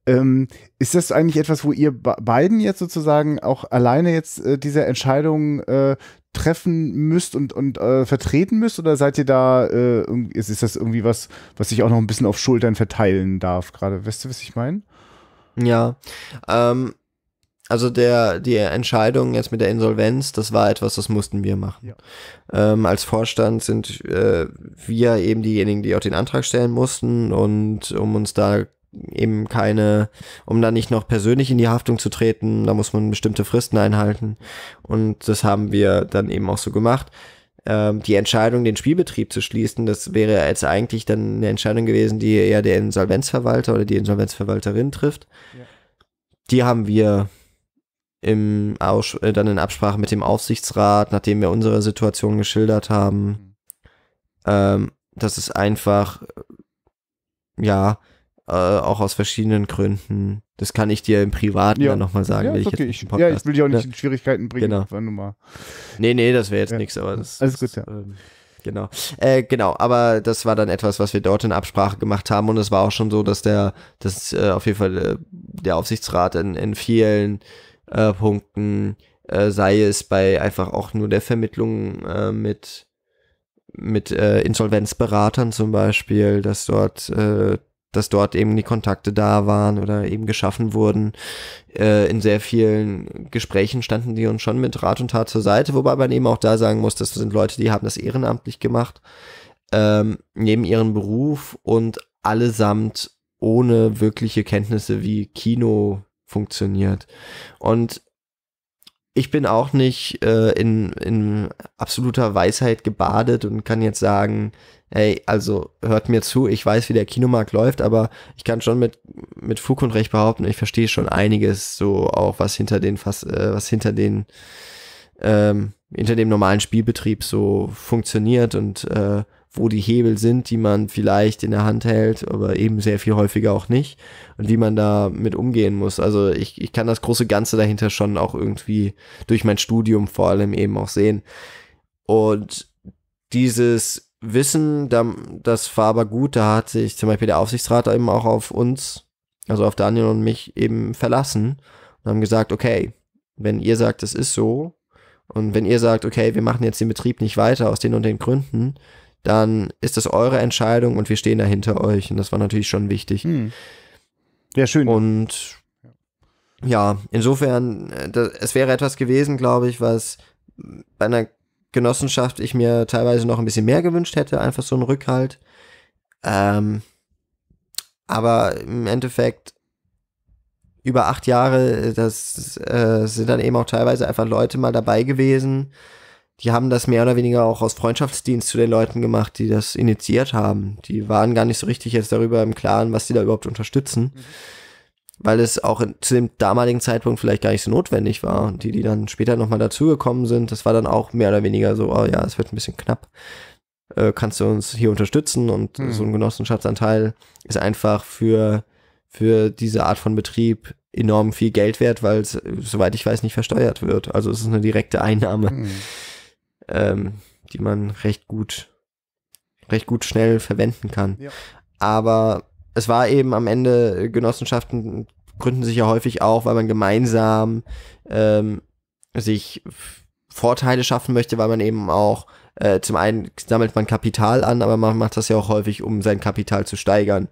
Speaker 2: Ähm, ist das eigentlich etwas, wo ihr beiden jetzt sozusagen auch alleine jetzt äh, diese Entscheidung äh, treffen müsst und, und äh, vertreten müsst? Oder seid ihr da, äh, ist, ist das irgendwie was, was sich auch noch ein bisschen auf Schultern verteilen darf gerade? Weißt du, was ich meine?
Speaker 3: Ja, ähm, also der, die Entscheidung jetzt mit der Insolvenz, das war etwas, das mussten wir machen. Ja. Ähm, als Vorstand sind äh, wir eben diejenigen, die auch den Antrag stellen mussten und um uns da eben keine, um dann nicht noch persönlich in die Haftung zu treten, da muss man bestimmte Fristen einhalten. Und das haben wir dann eben auch so gemacht. Ähm, die Entscheidung, den Spielbetrieb zu schließen, das wäre jetzt eigentlich dann eine Entscheidung gewesen, die eher der Insolvenzverwalter oder die Insolvenzverwalterin trifft. Ja. Die haben wir im Aus äh, dann in Absprache mit dem Aufsichtsrat, nachdem wir unsere Situation geschildert haben, mhm. ähm, dass es einfach ja äh, auch aus verschiedenen Gründen. Das kann ich dir im Privaten ja. dann nochmal sagen. Ja, ich okay. ich, ja, ich will dich auch nicht in ne? Schwierigkeiten bringen. Genau. Wenn mal. Nee, nee, das wäre jetzt ja. nichts, aber das Alles gut, ja. Ähm, genau. Äh, genau, aber das war dann etwas, was wir dort in Absprache gemacht haben und es war auch schon so, dass der, dass äh, auf jeden Fall äh, der Aufsichtsrat in, in vielen äh, Punkten, äh, sei es bei einfach auch nur der Vermittlung äh, mit mit Insolvenzberatern zum Beispiel, dass dort dass dort eben die Kontakte da waren oder eben geschaffen wurden. Äh, in sehr vielen Gesprächen standen die uns schon mit Rat und Tat zur Seite, wobei man eben auch da sagen muss, das sind Leute, die haben das ehrenamtlich gemacht, ähm, neben ihrem Beruf und allesamt ohne wirkliche Kenntnisse, wie Kino funktioniert. Und ich bin auch nicht äh, in, in absoluter Weisheit gebadet und kann jetzt sagen, ey, also hört mir zu, ich weiß, wie der Kinomarkt läuft, aber ich kann schon mit, mit Fug und Recht behaupten, ich verstehe schon einiges, so auch was hinter den, was, äh, was hinter den, ähm, hinter dem normalen Spielbetrieb so funktioniert und äh, wo die Hebel sind, die man vielleicht in der Hand hält, aber eben sehr viel häufiger auch nicht und wie man da mit umgehen muss. Also ich, ich kann das große Ganze dahinter schon auch irgendwie durch mein Studium vor allem eben auch sehen. Und dieses Wissen, das war aber gut, da hat sich zum Beispiel der Aufsichtsrat eben auch auf uns, also auf Daniel und mich eben verlassen und haben gesagt, okay, wenn ihr sagt, es ist so und wenn ihr sagt, okay, wir machen jetzt den Betrieb nicht weiter aus den und den Gründen, dann ist das eure Entscheidung und wir stehen da hinter euch. Und das war natürlich schon wichtig. Hm. Ja, schön. Und ja, insofern, äh, das, es wäre etwas gewesen, glaube ich, was bei einer Genossenschaft ich mir teilweise noch ein bisschen mehr gewünscht hätte, einfach so einen Rückhalt. Ähm, aber im Endeffekt über acht Jahre, das äh, sind dann eben auch teilweise einfach Leute mal dabei gewesen, die haben das mehr oder weniger auch aus Freundschaftsdienst zu den Leuten gemacht, die das initiiert haben. Die waren gar nicht so richtig jetzt darüber im Klaren, was die da überhaupt unterstützen, mhm. weil es auch in, zu dem damaligen Zeitpunkt vielleicht gar nicht so notwendig war. Und die, die dann später nochmal dazugekommen sind, das war dann auch mehr oder weniger so, oh ja, es wird ein bisschen knapp. Äh, kannst du uns hier unterstützen? Und mhm. so ein Genossenschaftsanteil ist einfach für, für diese Art von Betrieb enorm viel Geld wert, weil es, soweit ich weiß, nicht versteuert wird. Also es ist eine direkte Einnahme. Mhm ähm, die man recht gut, recht gut schnell verwenden kann. Ja. Aber es war eben am Ende, Genossenschaften gründen sich ja häufig auch, weil man gemeinsam ähm, sich Vorteile schaffen möchte, weil man eben auch äh, zum einen sammelt man Kapital an, aber man macht das ja auch häufig, um sein Kapital zu steigern.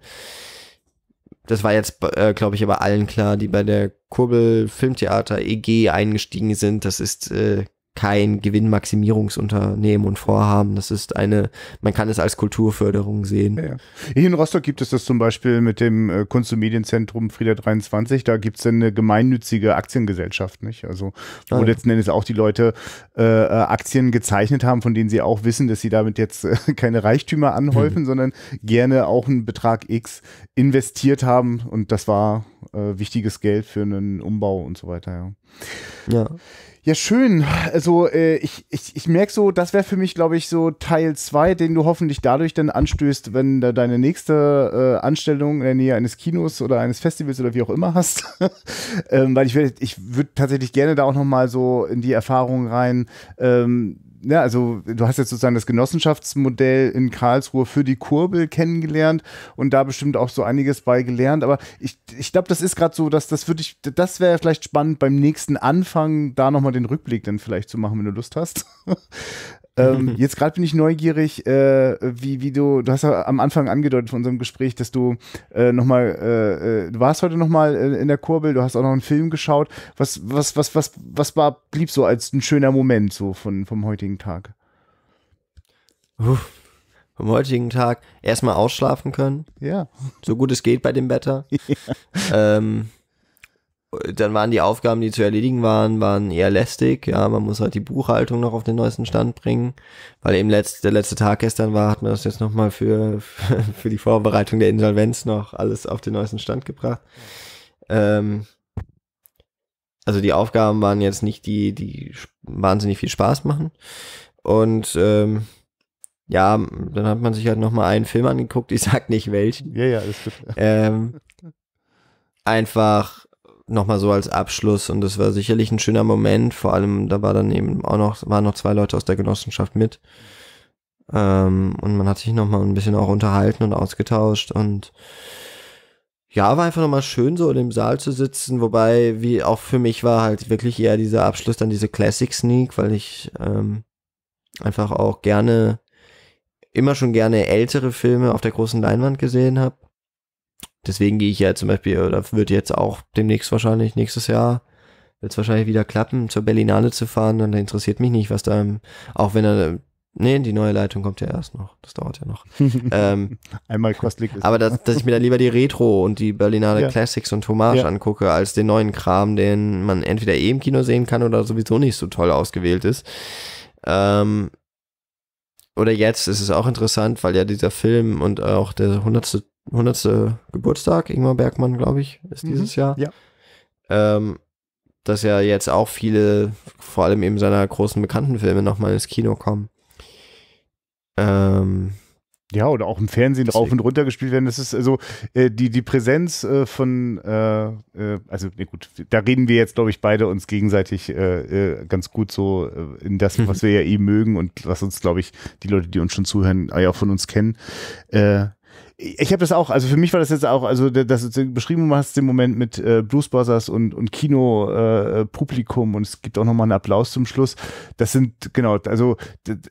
Speaker 3: Das war jetzt, äh, glaube ich, aber allen klar, die bei der Kurbel Filmtheater EG eingestiegen sind. Das ist äh, kein Gewinnmaximierungsunternehmen und Vorhaben.
Speaker 2: Das ist eine, man kann es als Kulturförderung sehen. Ja, ja. Hier in Rostock gibt es das zum Beispiel mit dem äh, Kunst- und Medienzentrum Frieder 23. Da gibt es eine gemeinnützige Aktiengesellschaft, nicht? Also, wo ah, ja. letzten Endes auch die Leute äh, äh Aktien gezeichnet haben, von denen sie auch wissen, dass sie damit jetzt äh, <laughs> keine Reichtümer anhäufen, mhm. sondern gerne auch einen Betrag X investiert haben. Und das war äh, wichtiges Geld für einen Umbau und so weiter, ja. Ja. Ja, schön. Also äh, ich, ich, ich merke so, das wäre für mich, glaube ich, so Teil 2, den du hoffentlich dadurch dann anstößt, wenn da deine nächste äh, Anstellung in der Nähe eines Kinos oder eines Festivals oder wie auch immer hast. <laughs> ähm, weil ich würde ich würd tatsächlich gerne da auch nochmal so in die Erfahrung rein, ähm, ja, ne, also du hast jetzt sozusagen das Genossenschaftsmodell in Karlsruhe für die Kurbel kennengelernt und da bestimmt auch so einiges bei gelernt. Aber ich, ich glaube, das ist gerade so, dass das würde ich, das wäre vielleicht spannend beim nächsten Anfang, da nochmal den Rückblick dann vielleicht zu machen, wenn du Lust hast. Ähm, <laughs> jetzt gerade bin ich neugierig, äh, wie, wie du, du hast ja am Anfang angedeutet von unserem Gespräch, dass du äh, nochmal, äh, äh, du warst heute nochmal äh, in der Kurbel, du hast auch noch einen Film geschaut. Was, was, was, was, was war, blieb so als ein schöner Moment so von, vom heutigen Tag? Uff, vom heutigen Tag erstmal ausschlafen können. Ja. So gut es
Speaker 3: geht bei dem Wetter. <laughs> Ja. Ähm, dann waren die Aufgaben, die zu erledigen waren, waren eher lästig. Ja, man muss halt die Buchhaltung noch auf den neuesten Stand bringen, weil eben letzt, der letzte Tag gestern war, hat man das jetzt nochmal für, <laughs> für die Vorbereitung der Insolvenz noch alles auf den neuesten Stand gebracht. Ähm, also die Aufgaben waren jetzt nicht die, die wahnsinnig viel Spaß machen. Und ähm, ja, dann hat man sich halt nochmal einen Film angeguckt, <laughs> ich sag nicht welchen. Ja, ja, ist gut. Ähm, einfach nochmal so als Abschluss und das war sicherlich ein schöner Moment. Vor allem, da war dann eben auch noch, waren noch zwei Leute aus der Genossenschaft mit. Ähm, und man hat sich nochmal ein bisschen auch unterhalten und ausgetauscht und ja, war einfach nochmal schön, so in dem Saal zu sitzen, wobei, wie auch für mich war halt wirklich eher dieser Abschluss dann diese Classic Sneak, weil ich ähm, einfach auch gerne, immer schon gerne ältere Filme auf der großen Leinwand gesehen habe. Deswegen gehe ich ja zum Beispiel, oder wird jetzt auch demnächst wahrscheinlich nächstes Jahr wird es wahrscheinlich wieder klappen, zur Berlinale zu fahren, dann interessiert mich nicht, was da, auch wenn er, nee, die neue Leitung kommt ja erst noch, das dauert ja noch. <laughs> ähm, Einmal kostlich ist. Aber dass, dass ich mir dann lieber die Retro und die Berlinale ja. Classics und Hommage ja. angucke, als den neuen Kram, den man entweder eh im Kino sehen kann oder sowieso nicht so toll ausgewählt ist. Ähm, oder jetzt ist es auch interessant, weil ja dieser Film und auch der 100. 100. Geburtstag, Ingmar Bergmann, glaube ich, ist mhm. dieses Jahr. Ja. Ähm, dass ja jetzt auch viele, vor allem eben seiner großen bekannten Filme, nochmal ins Kino kommen.
Speaker 2: Ähm, ja, oder auch im Fernsehen drauf und runter gespielt werden. Das ist also äh, die, die Präsenz äh, von, äh, äh also nee, gut, da reden wir jetzt, glaube ich, beide uns gegenseitig äh, äh ganz gut so äh, in das, was <laughs> wir ja eh mögen und was uns, glaube ich, die Leute, die uns schon zuhören, ja auch von uns kennen. Äh, ich habe das auch, also für mich war das jetzt auch, also das du beschrieben hast den Moment mit äh, Blues Brothers und, und Kino äh, Publikum und es gibt auch nochmal einen Applaus zum Schluss. Das sind, genau, also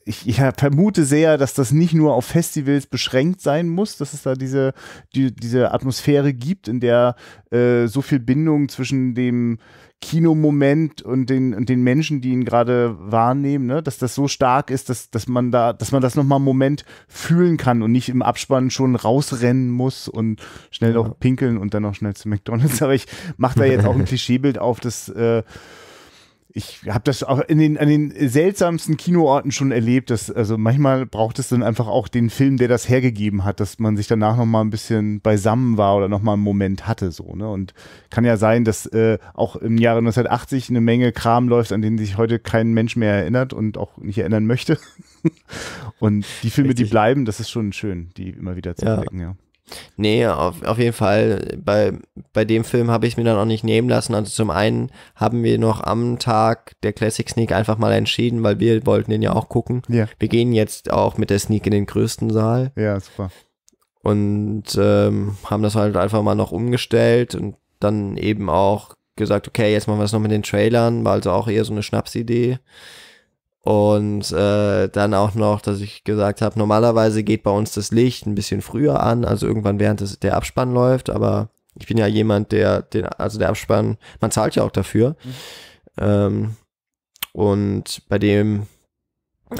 Speaker 2: ich, ich vermute sehr, dass das nicht nur auf Festivals beschränkt sein muss, dass es da diese, die, diese Atmosphäre gibt, in der äh, so viel Bindung zwischen dem Kinomoment und den, und den Menschen, die ihn gerade wahrnehmen, ne? dass das so stark ist, dass, dass man da, dass man das nochmal einen Moment fühlen kann und nicht im Abspann schon rausrennen muss und schnell ja. noch pinkeln und dann noch schnell zu McDonalds. <laughs> Aber ich mache da jetzt auch ein <laughs> Klischeebild auf, das äh, ich habe das auch in den, an den seltsamsten Kinoorten schon erlebt, dass also manchmal braucht es dann einfach auch den Film, der das hergegeben hat, dass man sich danach nochmal ein bisschen beisammen war oder nochmal einen Moment hatte so ne und kann ja sein, dass äh, auch im Jahre 1980 eine Menge Kram läuft, an den sich heute kein Mensch mehr erinnert und auch nicht erinnern möchte. <laughs> und die Filme, Richtig. die bleiben, das ist schon schön, die immer wieder zu ja. entdecken, ja. Nee, auf, auf jeden
Speaker 3: Fall. Bei, bei dem Film habe ich es mir dann auch nicht nehmen lassen. Also zum einen haben wir noch am Tag der Classic Sneak einfach mal entschieden, weil wir wollten den ja auch gucken. Ja. Wir gehen jetzt auch mit der Sneak in den größten Saal. Ja, super. Und ähm, haben das halt einfach mal noch umgestellt und dann eben auch gesagt, okay, jetzt machen wir es noch mit den Trailern, war also auch eher so eine Schnapsidee. Und äh, dann auch noch, dass ich gesagt habe, normalerweise geht bei uns das Licht ein bisschen früher an, also irgendwann während des, der Abspann läuft, aber ich bin ja jemand, der den, also der Abspann, man zahlt ja auch dafür. Mhm. Ähm, und bei dem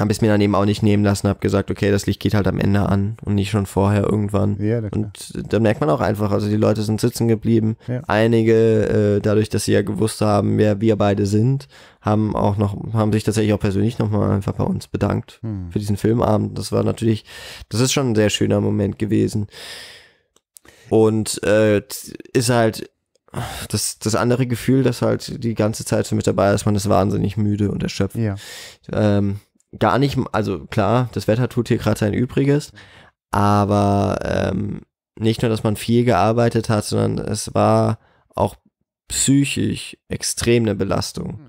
Speaker 3: habe es mir dann eben auch nicht nehmen lassen, habe gesagt, okay, das Licht geht halt am Ende an und nicht schon vorher irgendwann. Ja, und da merkt man auch einfach, also die Leute sind sitzen geblieben. Ja. Einige, äh, dadurch, dass sie ja gewusst haben, wer wir beide sind, haben auch noch, haben sich tatsächlich auch persönlich nochmal einfach bei uns bedankt hm. für diesen Filmabend. Das war natürlich, das ist schon ein sehr schöner Moment gewesen. Und äh, ist halt das, das andere Gefühl, dass halt die ganze Zeit so mit dabei ist, man ist wahnsinnig müde und erschöpft. Ja. Ähm, gar nicht, also klar, das Wetter tut hier gerade sein Übriges, aber ähm, nicht nur, dass man viel gearbeitet hat, sondern es war auch psychisch extrem eine Belastung. Hm.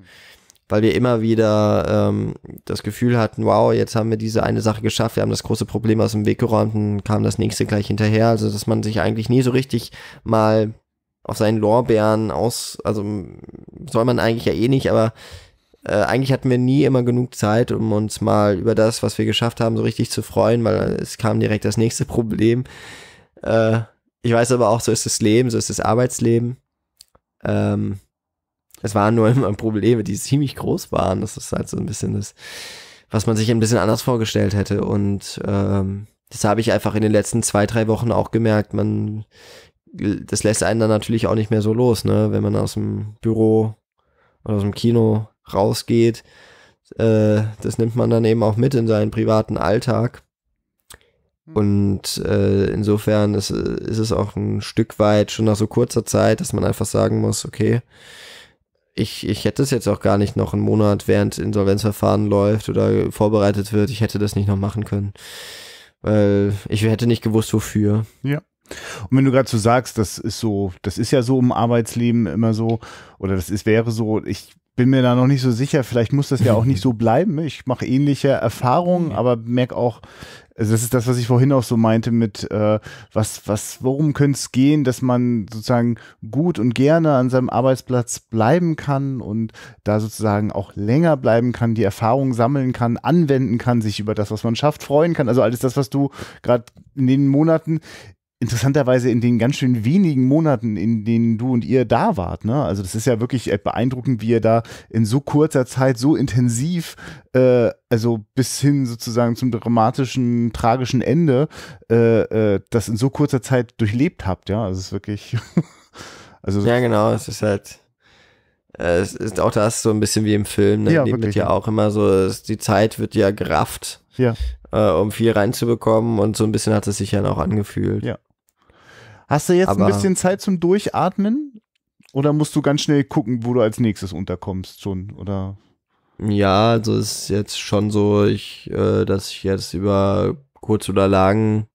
Speaker 3: Weil wir immer wieder ähm, das Gefühl hatten, wow, jetzt haben wir diese eine Sache geschafft, wir haben das große Problem aus dem Weg geräumt und kam das nächste gleich hinterher. Also, dass man sich eigentlich nie so richtig mal auf seinen Lorbeeren aus, also soll man eigentlich ja eh nicht, aber äh, eigentlich hatten wir nie immer genug Zeit, um uns mal über das, was wir geschafft haben, so richtig zu freuen, weil es kam direkt das nächste <laughs> Problem. Äh, ich weiß aber auch, so ist das Leben, so ist das Arbeitsleben. Ähm, es waren nur <laughs> immer Probleme, die ziemlich groß waren. Das ist halt so ein bisschen das, was man sich ein bisschen anders vorgestellt hätte. Und ähm, das habe ich einfach in den letzten zwei, drei Wochen auch gemerkt. Man, das lässt einen dann natürlich auch nicht mehr so los, ne? Wenn man aus dem Büro oder aus dem Kino rausgeht. Äh, das nimmt man dann eben auch mit in seinen privaten Alltag. Hm. Und äh, insofern ist, ist es auch ein Stück weit schon nach so kurzer Zeit, dass man einfach sagen muss, okay, ich, ich hätte es jetzt auch gar nicht noch einen Monat, während Insolvenzverfahren läuft oder vorbereitet wird, ich hätte das nicht noch machen
Speaker 2: können. Weil ich hätte nicht gewusst, wofür. Ja. Und wenn du gerade so sagst, das ist so, das ist ja so im Arbeitsleben immer so, oder das ist, wäre so, ich bin mir da noch nicht so sicher. Vielleicht muss das ja auch nicht so bleiben. Ich mache ähnliche Erfahrungen, aber merke auch, also das ist das, was ich vorhin auch so meinte mit äh, was, was, worum könnte es gehen, dass man sozusagen gut und gerne an seinem Arbeitsplatz bleiben kann und da sozusagen auch länger bleiben kann, die Erfahrung sammeln kann, anwenden kann, sich über das, was man schafft, freuen kann. Also alles das, was du gerade in den Monaten interessanterweise in den ganz schön wenigen Monaten, in denen du und ihr da wart. Ne? Also das ist ja wirklich äh, beeindruckend, wie ihr da in so kurzer Zeit so intensiv, äh, also bis hin sozusagen zum dramatischen, tragischen Ende, äh, äh, das in so kurzer Zeit durchlebt habt. Ja, also es ist wirklich. <laughs> also ja, genau. Es ist halt. Äh, es ist auch das
Speaker 3: so ein bisschen wie im Film, ne? ja, wirklich, ja auch immer so, die Zeit wird ja gerafft. Ja. Äh, um viel reinzubekommen und so ein bisschen hat es sich ja auch angefühlt. Ja.
Speaker 2: Hast du jetzt Aber ein bisschen Zeit zum Durchatmen? Oder musst du ganz schnell gucken, wo du als nächstes unterkommst schon? Oder?
Speaker 3: Ja, also ist jetzt schon so, ich, äh, dass ich jetzt über kurz oder lang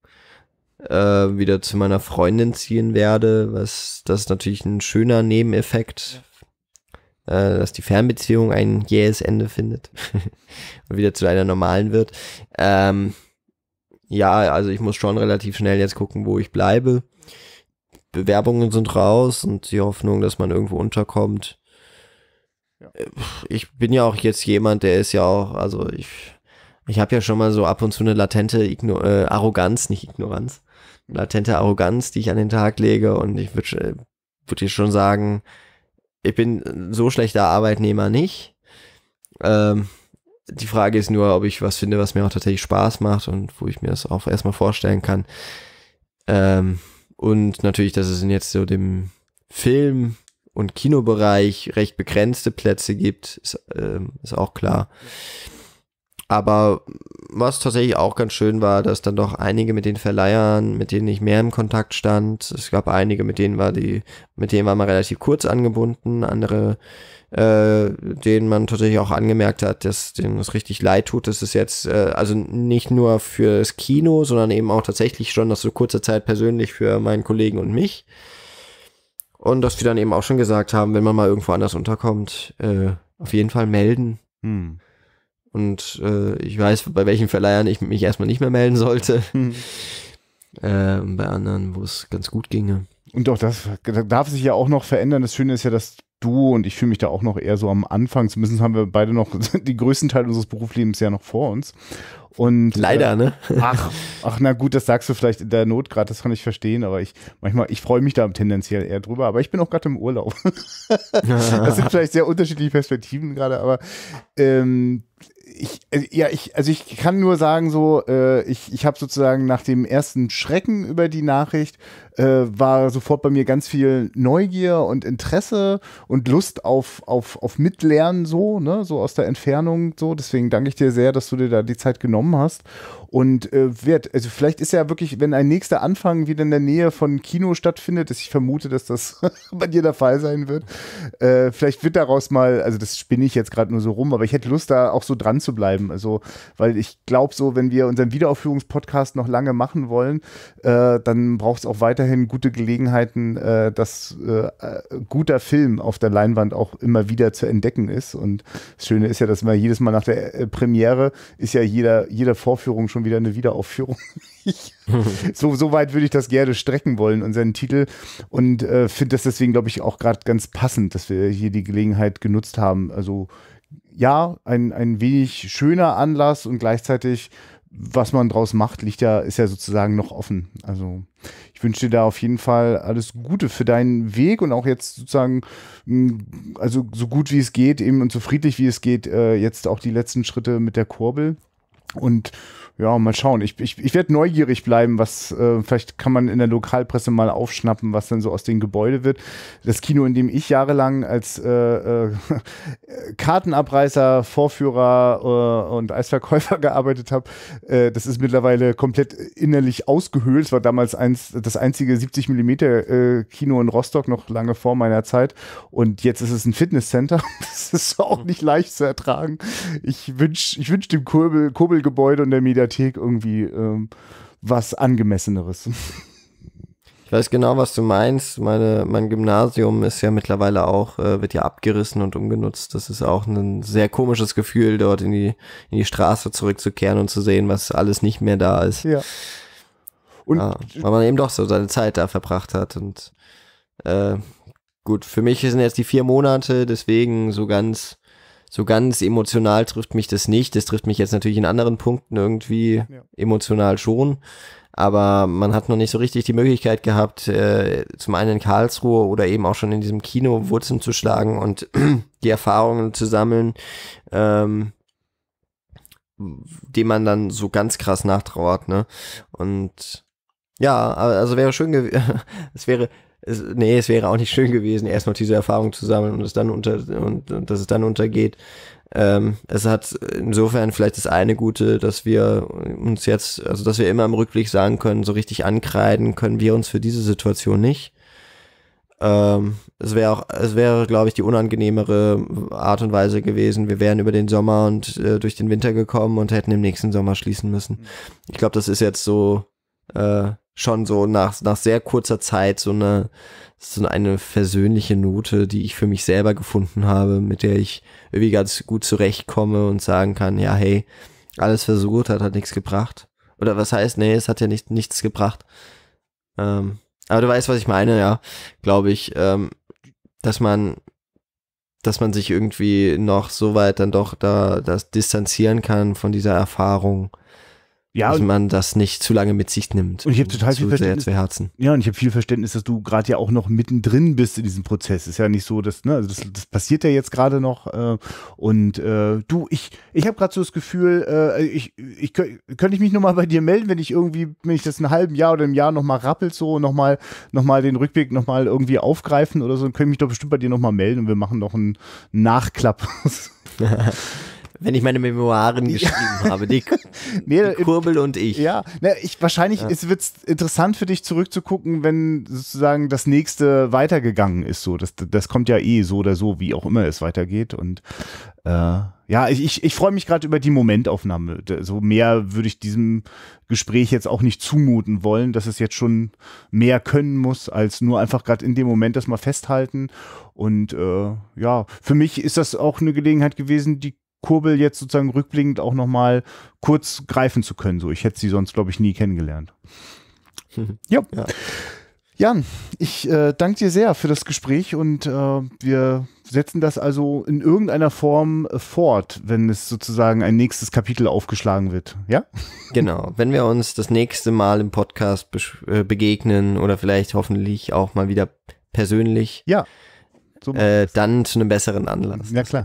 Speaker 3: äh, wieder zu meiner Freundin ziehen werde. Was, das ist natürlich ein schöner Nebeneffekt, äh, dass die Fernbeziehung ein jähes Ende findet <laughs> und wieder zu einer normalen wird. Ähm, ja, also ich muss schon relativ schnell jetzt gucken, wo ich bleibe. Bewerbungen sind raus und die Hoffnung, dass man irgendwo unterkommt. Ja. Äh, ich bin ja auch jetzt jemand, der ist ja auch, also ich, ich habe ja schon mal so ab und zu eine latente Igno äh, Arroganz, nicht Ignoranz, latente Arroganz, die ich an den Tag lege und ich würde äh, würd dir schon sagen, ich bin so schlechter Arbeitnehmer nicht. Ähm, die Frage ist nur, ob ich was finde, was mir auch tatsächlich Spaß macht und wo ich mir das auch erstmal vorstellen kann. Ähm, und natürlich, dass es in jetzt so dem Film- und Kinobereich recht begrenzte Plätze gibt, ist, äh, ist auch klar. Aber was tatsächlich auch ganz schön war, dass dann doch einige mit den Verleihern, mit denen ich mehr im Kontakt stand, es gab einige, mit denen war die, mit denen war man relativ kurz angebunden, andere äh, den man tatsächlich auch angemerkt hat, dass denen es richtig leid tut, dass es jetzt, äh, also nicht nur für das Kino, sondern eben auch tatsächlich schon nach so kurzer Zeit persönlich für meinen Kollegen und mich. Und dass wir dann eben auch schon gesagt haben, wenn man mal irgendwo anders unterkommt, äh, auf jeden Fall melden. Hm. Und äh, ich weiß, bei welchen Verleihern ich mich
Speaker 2: erstmal nicht mehr melden sollte. <laughs> Hm. Äh, bei anderen, wo es ganz gut ginge. Und doch, das darf sich ja auch noch verändern. Das Schöne ist ja, dass Duo und ich fühle mich da auch noch eher so am Anfang. Zumindest haben wir beide noch <laughs> die größten Teil unseres Berufslebens ja noch vor uns. Und, Leider, äh, ne? ach, ach, na gut, das sagst du vielleicht in der Not gerade, das kann ich verstehen, aber ich manchmal, ich freue mich da tendenziell eher drüber, aber ich bin auch gerade im Urlaub. <laughs> das sind <laughs> vielleicht sehr unterschiedliche Perspektiven gerade, aber ähm, ich, äh, ja, ich, also ich kann nur sagen, so, äh, ich, ich habe sozusagen nach dem ersten Schrecken über die Nachricht, äh, war sofort bei mir ganz viel Neugier und Interesse und Lust auf, auf, auf Mitlernen, so, ne, so aus der Entfernung, so. Deswegen danke ich dir sehr, dass du dir da die Zeit genommen bekommen hast Und äh, wird, also vielleicht ist ja wirklich, wenn ein nächster Anfang wieder in der Nähe von Kino stattfindet, dass ich vermute, dass das <laughs> bei dir der Fall sein wird, äh, vielleicht wird daraus mal, also das spinne ich jetzt gerade nur so rum, aber ich hätte Lust, da auch so dran zu bleiben. Also, weil ich glaube so, wenn wir unseren Wiederaufführungspodcast noch lange machen wollen, äh, dann braucht es auch weiterhin gute Gelegenheiten, äh, dass äh, äh, guter Film auf der Leinwand auch immer wieder zu entdecken ist. Und das Schöne ist ja, dass man jedes Mal nach der äh, Premiere ist ja jeder, jeder Vorführung schon schon wieder eine Wiederaufführung. <laughs> Ich, <laughs> so, so weit würde ich das gerne strecken wollen, unseren Titel. Und äh, finde das deswegen, glaube ich, auch gerade ganz passend, dass wir hier die Gelegenheit genutzt haben. Also ja, ein, ein wenig schöner Anlass und gleichzeitig, was man draus macht, liegt ja, ist ja sozusagen noch offen. Also ich wünsche dir da auf jeden Fall alles Gute für deinen Weg und auch jetzt sozusagen, hm, also so gut wie es geht, eben und so friedlich wie es geht, äh, jetzt auch die letzten Schritte mit der Kurbel. Und ja, mal schauen. Ich, ich, ich werde neugierig bleiben, was, äh, vielleicht kann man in der Lokalpresse mal aufschnappen, was dann so aus dem Gebäude wird. Das Kino, in dem ich jahrelang als äh, äh, <laughs> Kartenabreißer, Vorführer äh, und Eisverkäufer <laughs> gearbeitet habe, äh, das ist mittlerweile komplett innerlich ausgehöhlt. Es war damals eins, das einzige 70 Millimeter äh, Kino in Rostock, noch lange vor meiner Zeit. Und jetzt ist es ein Fitnesscenter. <laughs> Das ist auch nicht leicht zu ertragen. Ich wünsche ich wünsch dem Kurbel, Kurbelgebäude und der Mediathek Mediathek irgendwie ähm, was angemesseneres. <laughs> Ich weiß genau, was du
Speaker 3: meinst. Meine, mein Gymnasium ist ja mittlerweile auch, äh, wird ja abgerissen und umgenutzt. Das ist auch ein sehr komisches Gefühl, dort in die, in die Straße zurückzukehren und zu sehen, was alles nicht mehr da ist. Ja. Und ja, weil man eben doch so seine Zeit da verbracht hat. Und äh, gut, für mich sind jetzt die vier Monate, deswegen so ganz so ganz emotional trifft mich das nicht. Das trifft mich jetzt natürlich in anderen Punkten irgendwie ja. emotional schon. Aber man hat noch nicht so richtig die Möglichkeit gehabt, äh, zum einen in Karlsruhe oder eben auch schon in diesem Kino Wurzeln zu schlagen und <clears throat> die Erfahrungen zu sammeln, ähm, dem man dann so ganz krass nachtrauert. Ne? Und ja, also wäre schön, <laughs> es wäre es, nee, es wäre auch nicht schön gewesen, erst noch diese Erfahrung zu sammeln und es dann unter und, und dass es dann untergeht. Ähm, es hat insofern vielleicht das eine Gute, dass wir uns jetzt, also dass wir immer im Rückblick sagen können, so richtig ankreiden können wir uns für diese Situation nicht. Ähm, es wäre auch, es wäre, glaube ich, die unangenehmere Art und Weise gewesen. Wir wären über den Sommer und äh, durch den Winter gekommen und hätten im nächsten Sommer schließen müssen. Ich glaube, das ist jetzt so, äh, schon so nach, nach sehr kurzer Zeit so eine, so eine versöhnliche Note, die ich für mich selber gefunden habe, mit der ich irgendwie ganz gut zurechtkomme und sagen kann, ja, hey, alles versucht hat, hat nichts gebracht. Oder was heißt, nee, es hat ja nicht, nichts gebracht. Ähm, aber du weißt, was ich meine, ja, glaube ich, ähm, dass man, dass man sich irgendwie noch so weit dann doch da das distanzieren kann von dieser Erfahrung ja,
Speaker 2: dass man das nicht zu lange mit sich nimmt. Und ich habe total viel Verständnis. Sehr zu Herzen. Ja, und ich habe viel Verständnis, dass du gerade ja auch noch mittendrin bist in diesem Prozess. Ist ja nicht so, dass, ne, also das, das passiert ja jetzt gerade noch. Äh, und äh, du, ich, ich habe gerade so das Gefühl, äh, ich, ich könnte ich mich nochmal bei dir melden, wenn ich irgendwie, wenn ich das in einem halben Jahr oder im Jahr nochmal rappelt, so nochmal noch mal den Rückweg nochmal irgendwie aufgreifen oder so, dann könnte ich mich doch bestimmt bei dir nochmal melden und wir machen noch einen Nachklapp. <laughs> <laughs>
Speaker 3: Wenn ich meine Memoiren geschrieben habe, die, <laughs> nee, äh, die Kurbel und
Speaker 2: ich. Ja, Na, ne, ich, wahrscheinlich ja. wird es interessant für dich zurückzugucken, wenn sozusagen das nächste weitergegangen ist. So, das, das kommt ja eh so oder so, wie auch immer es weitergeht. Und äh, ja, ich, ich, ich freue mich gerade über die Momentaufnahme. So also mehr würde ich diesem Gespräch jetzt auch nicht zumuten wollen, dass es jetzt schon mehr können muss, als nur einfach gerade in dem Moment das mal festhalten. Und äh, ja, für mich ist das auch eine Gelegenheit gewesen, die Kurbel jetzt sozusagen rückblickend auch nochmal kurz greifen zu können. So, ich hätte sie sonst, glaube ich, nie kennengelernt. <laughs> ja. ja. Jan, ich äh, danke dir sehr für das Gespräch und äh, wir setzen das also in irgendeiner Form äh, fort, wenn es sozusagen ein nächstes Kapitel aufgeschlagen wird, ja? <laughs> Genau,
Speaker 3: wenn wir uns das nächste Mal im Podcast be äh, begegnen oder vielleicht hoffentlich auch mal wieder persönlich. Ja. So äh, dann zu einem besseren Anlass. Ja, klar.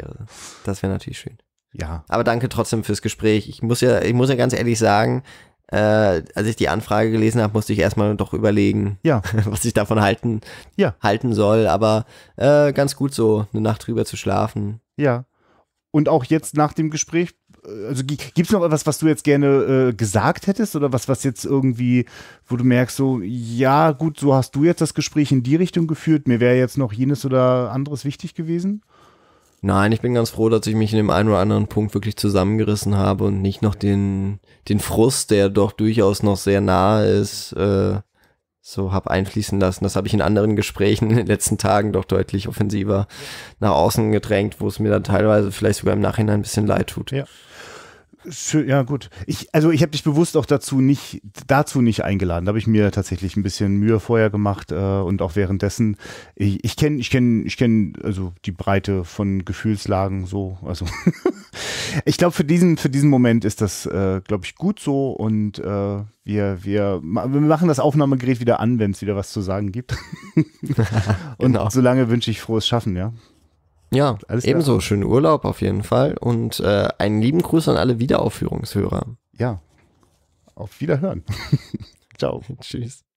Speaker 3: Das wäre wär natürlich schön. Ja. Aber danke trotzdem fürs Gespräch. Ich muss ja, ich muss ja ganz ehrlich sagen, äh, als ich die Anfrage gelesen habe, musste ich erstmal doch überlegen, ja. <laughs> was ich davon halten, ja. halten soll. Aber äh, ganz gut so, eine Nacht drüber zu schlafen.
Speaker 2: Ja. Und auch jetzt nach dem Gespräch, äh, also gibt es noch etwas, was du jetzt gerne äh, gesagt hättest oder was, was jetzt irgendwie, wo du merkst, so, ja, gut, so hast du jetzt das Gespräch in die Richtung geführt, mir wäre jetzt noch jenes oder anderes wichtig gewesen?
Speaker 3: Nein, ich bin ganz froh, dass ich mich in dem einen oder anderen Punkt wirklich zusammengerissen habe und nicht noch den, den Frust, der doch durchaus noch sehr nahe ist, äh, so habe einfließen lassen. Das habe ich in anderen Gesprächen in den letzten Tagen doch deutlich offensiver nach außen gedrängt, wo es mir dann teilweise
Speaker 2: vielleicht sogar im Nachhinein ein bisschen leid tut. Ja. Schön, ja gut. Ich, also ich habe dich bewusst auch dazu nicht, dazu nicht eingeladen. Da habe ich mir tatsächlich ein bisschen Mühe vorher gemacht äh, und auch währenddessen. Ich, ich kenne, ich kenn, ich kenn also die Breite von Gefühlslagen so. Also <laughs> ich glaube für diesen, für diesen Moment ist das, äh, glaube ich, gut so und äh, wir, wir, wir machen das Aufnahmegerät wieder an, wenn es wieder was zu sagen gibt. <laughs> und <laughs> genau. solange wünsche ich frohes Schaffen, ja. Ja, Alles ebenso. Klar. Schönen Urlaub
Speaker 3: auf jeden Fall und äh, einen lieben Gruß an alle Wiederaufführungshörer. Ja, auf Wiederhören. <laughs> Ciao. <laughs> Tschüss.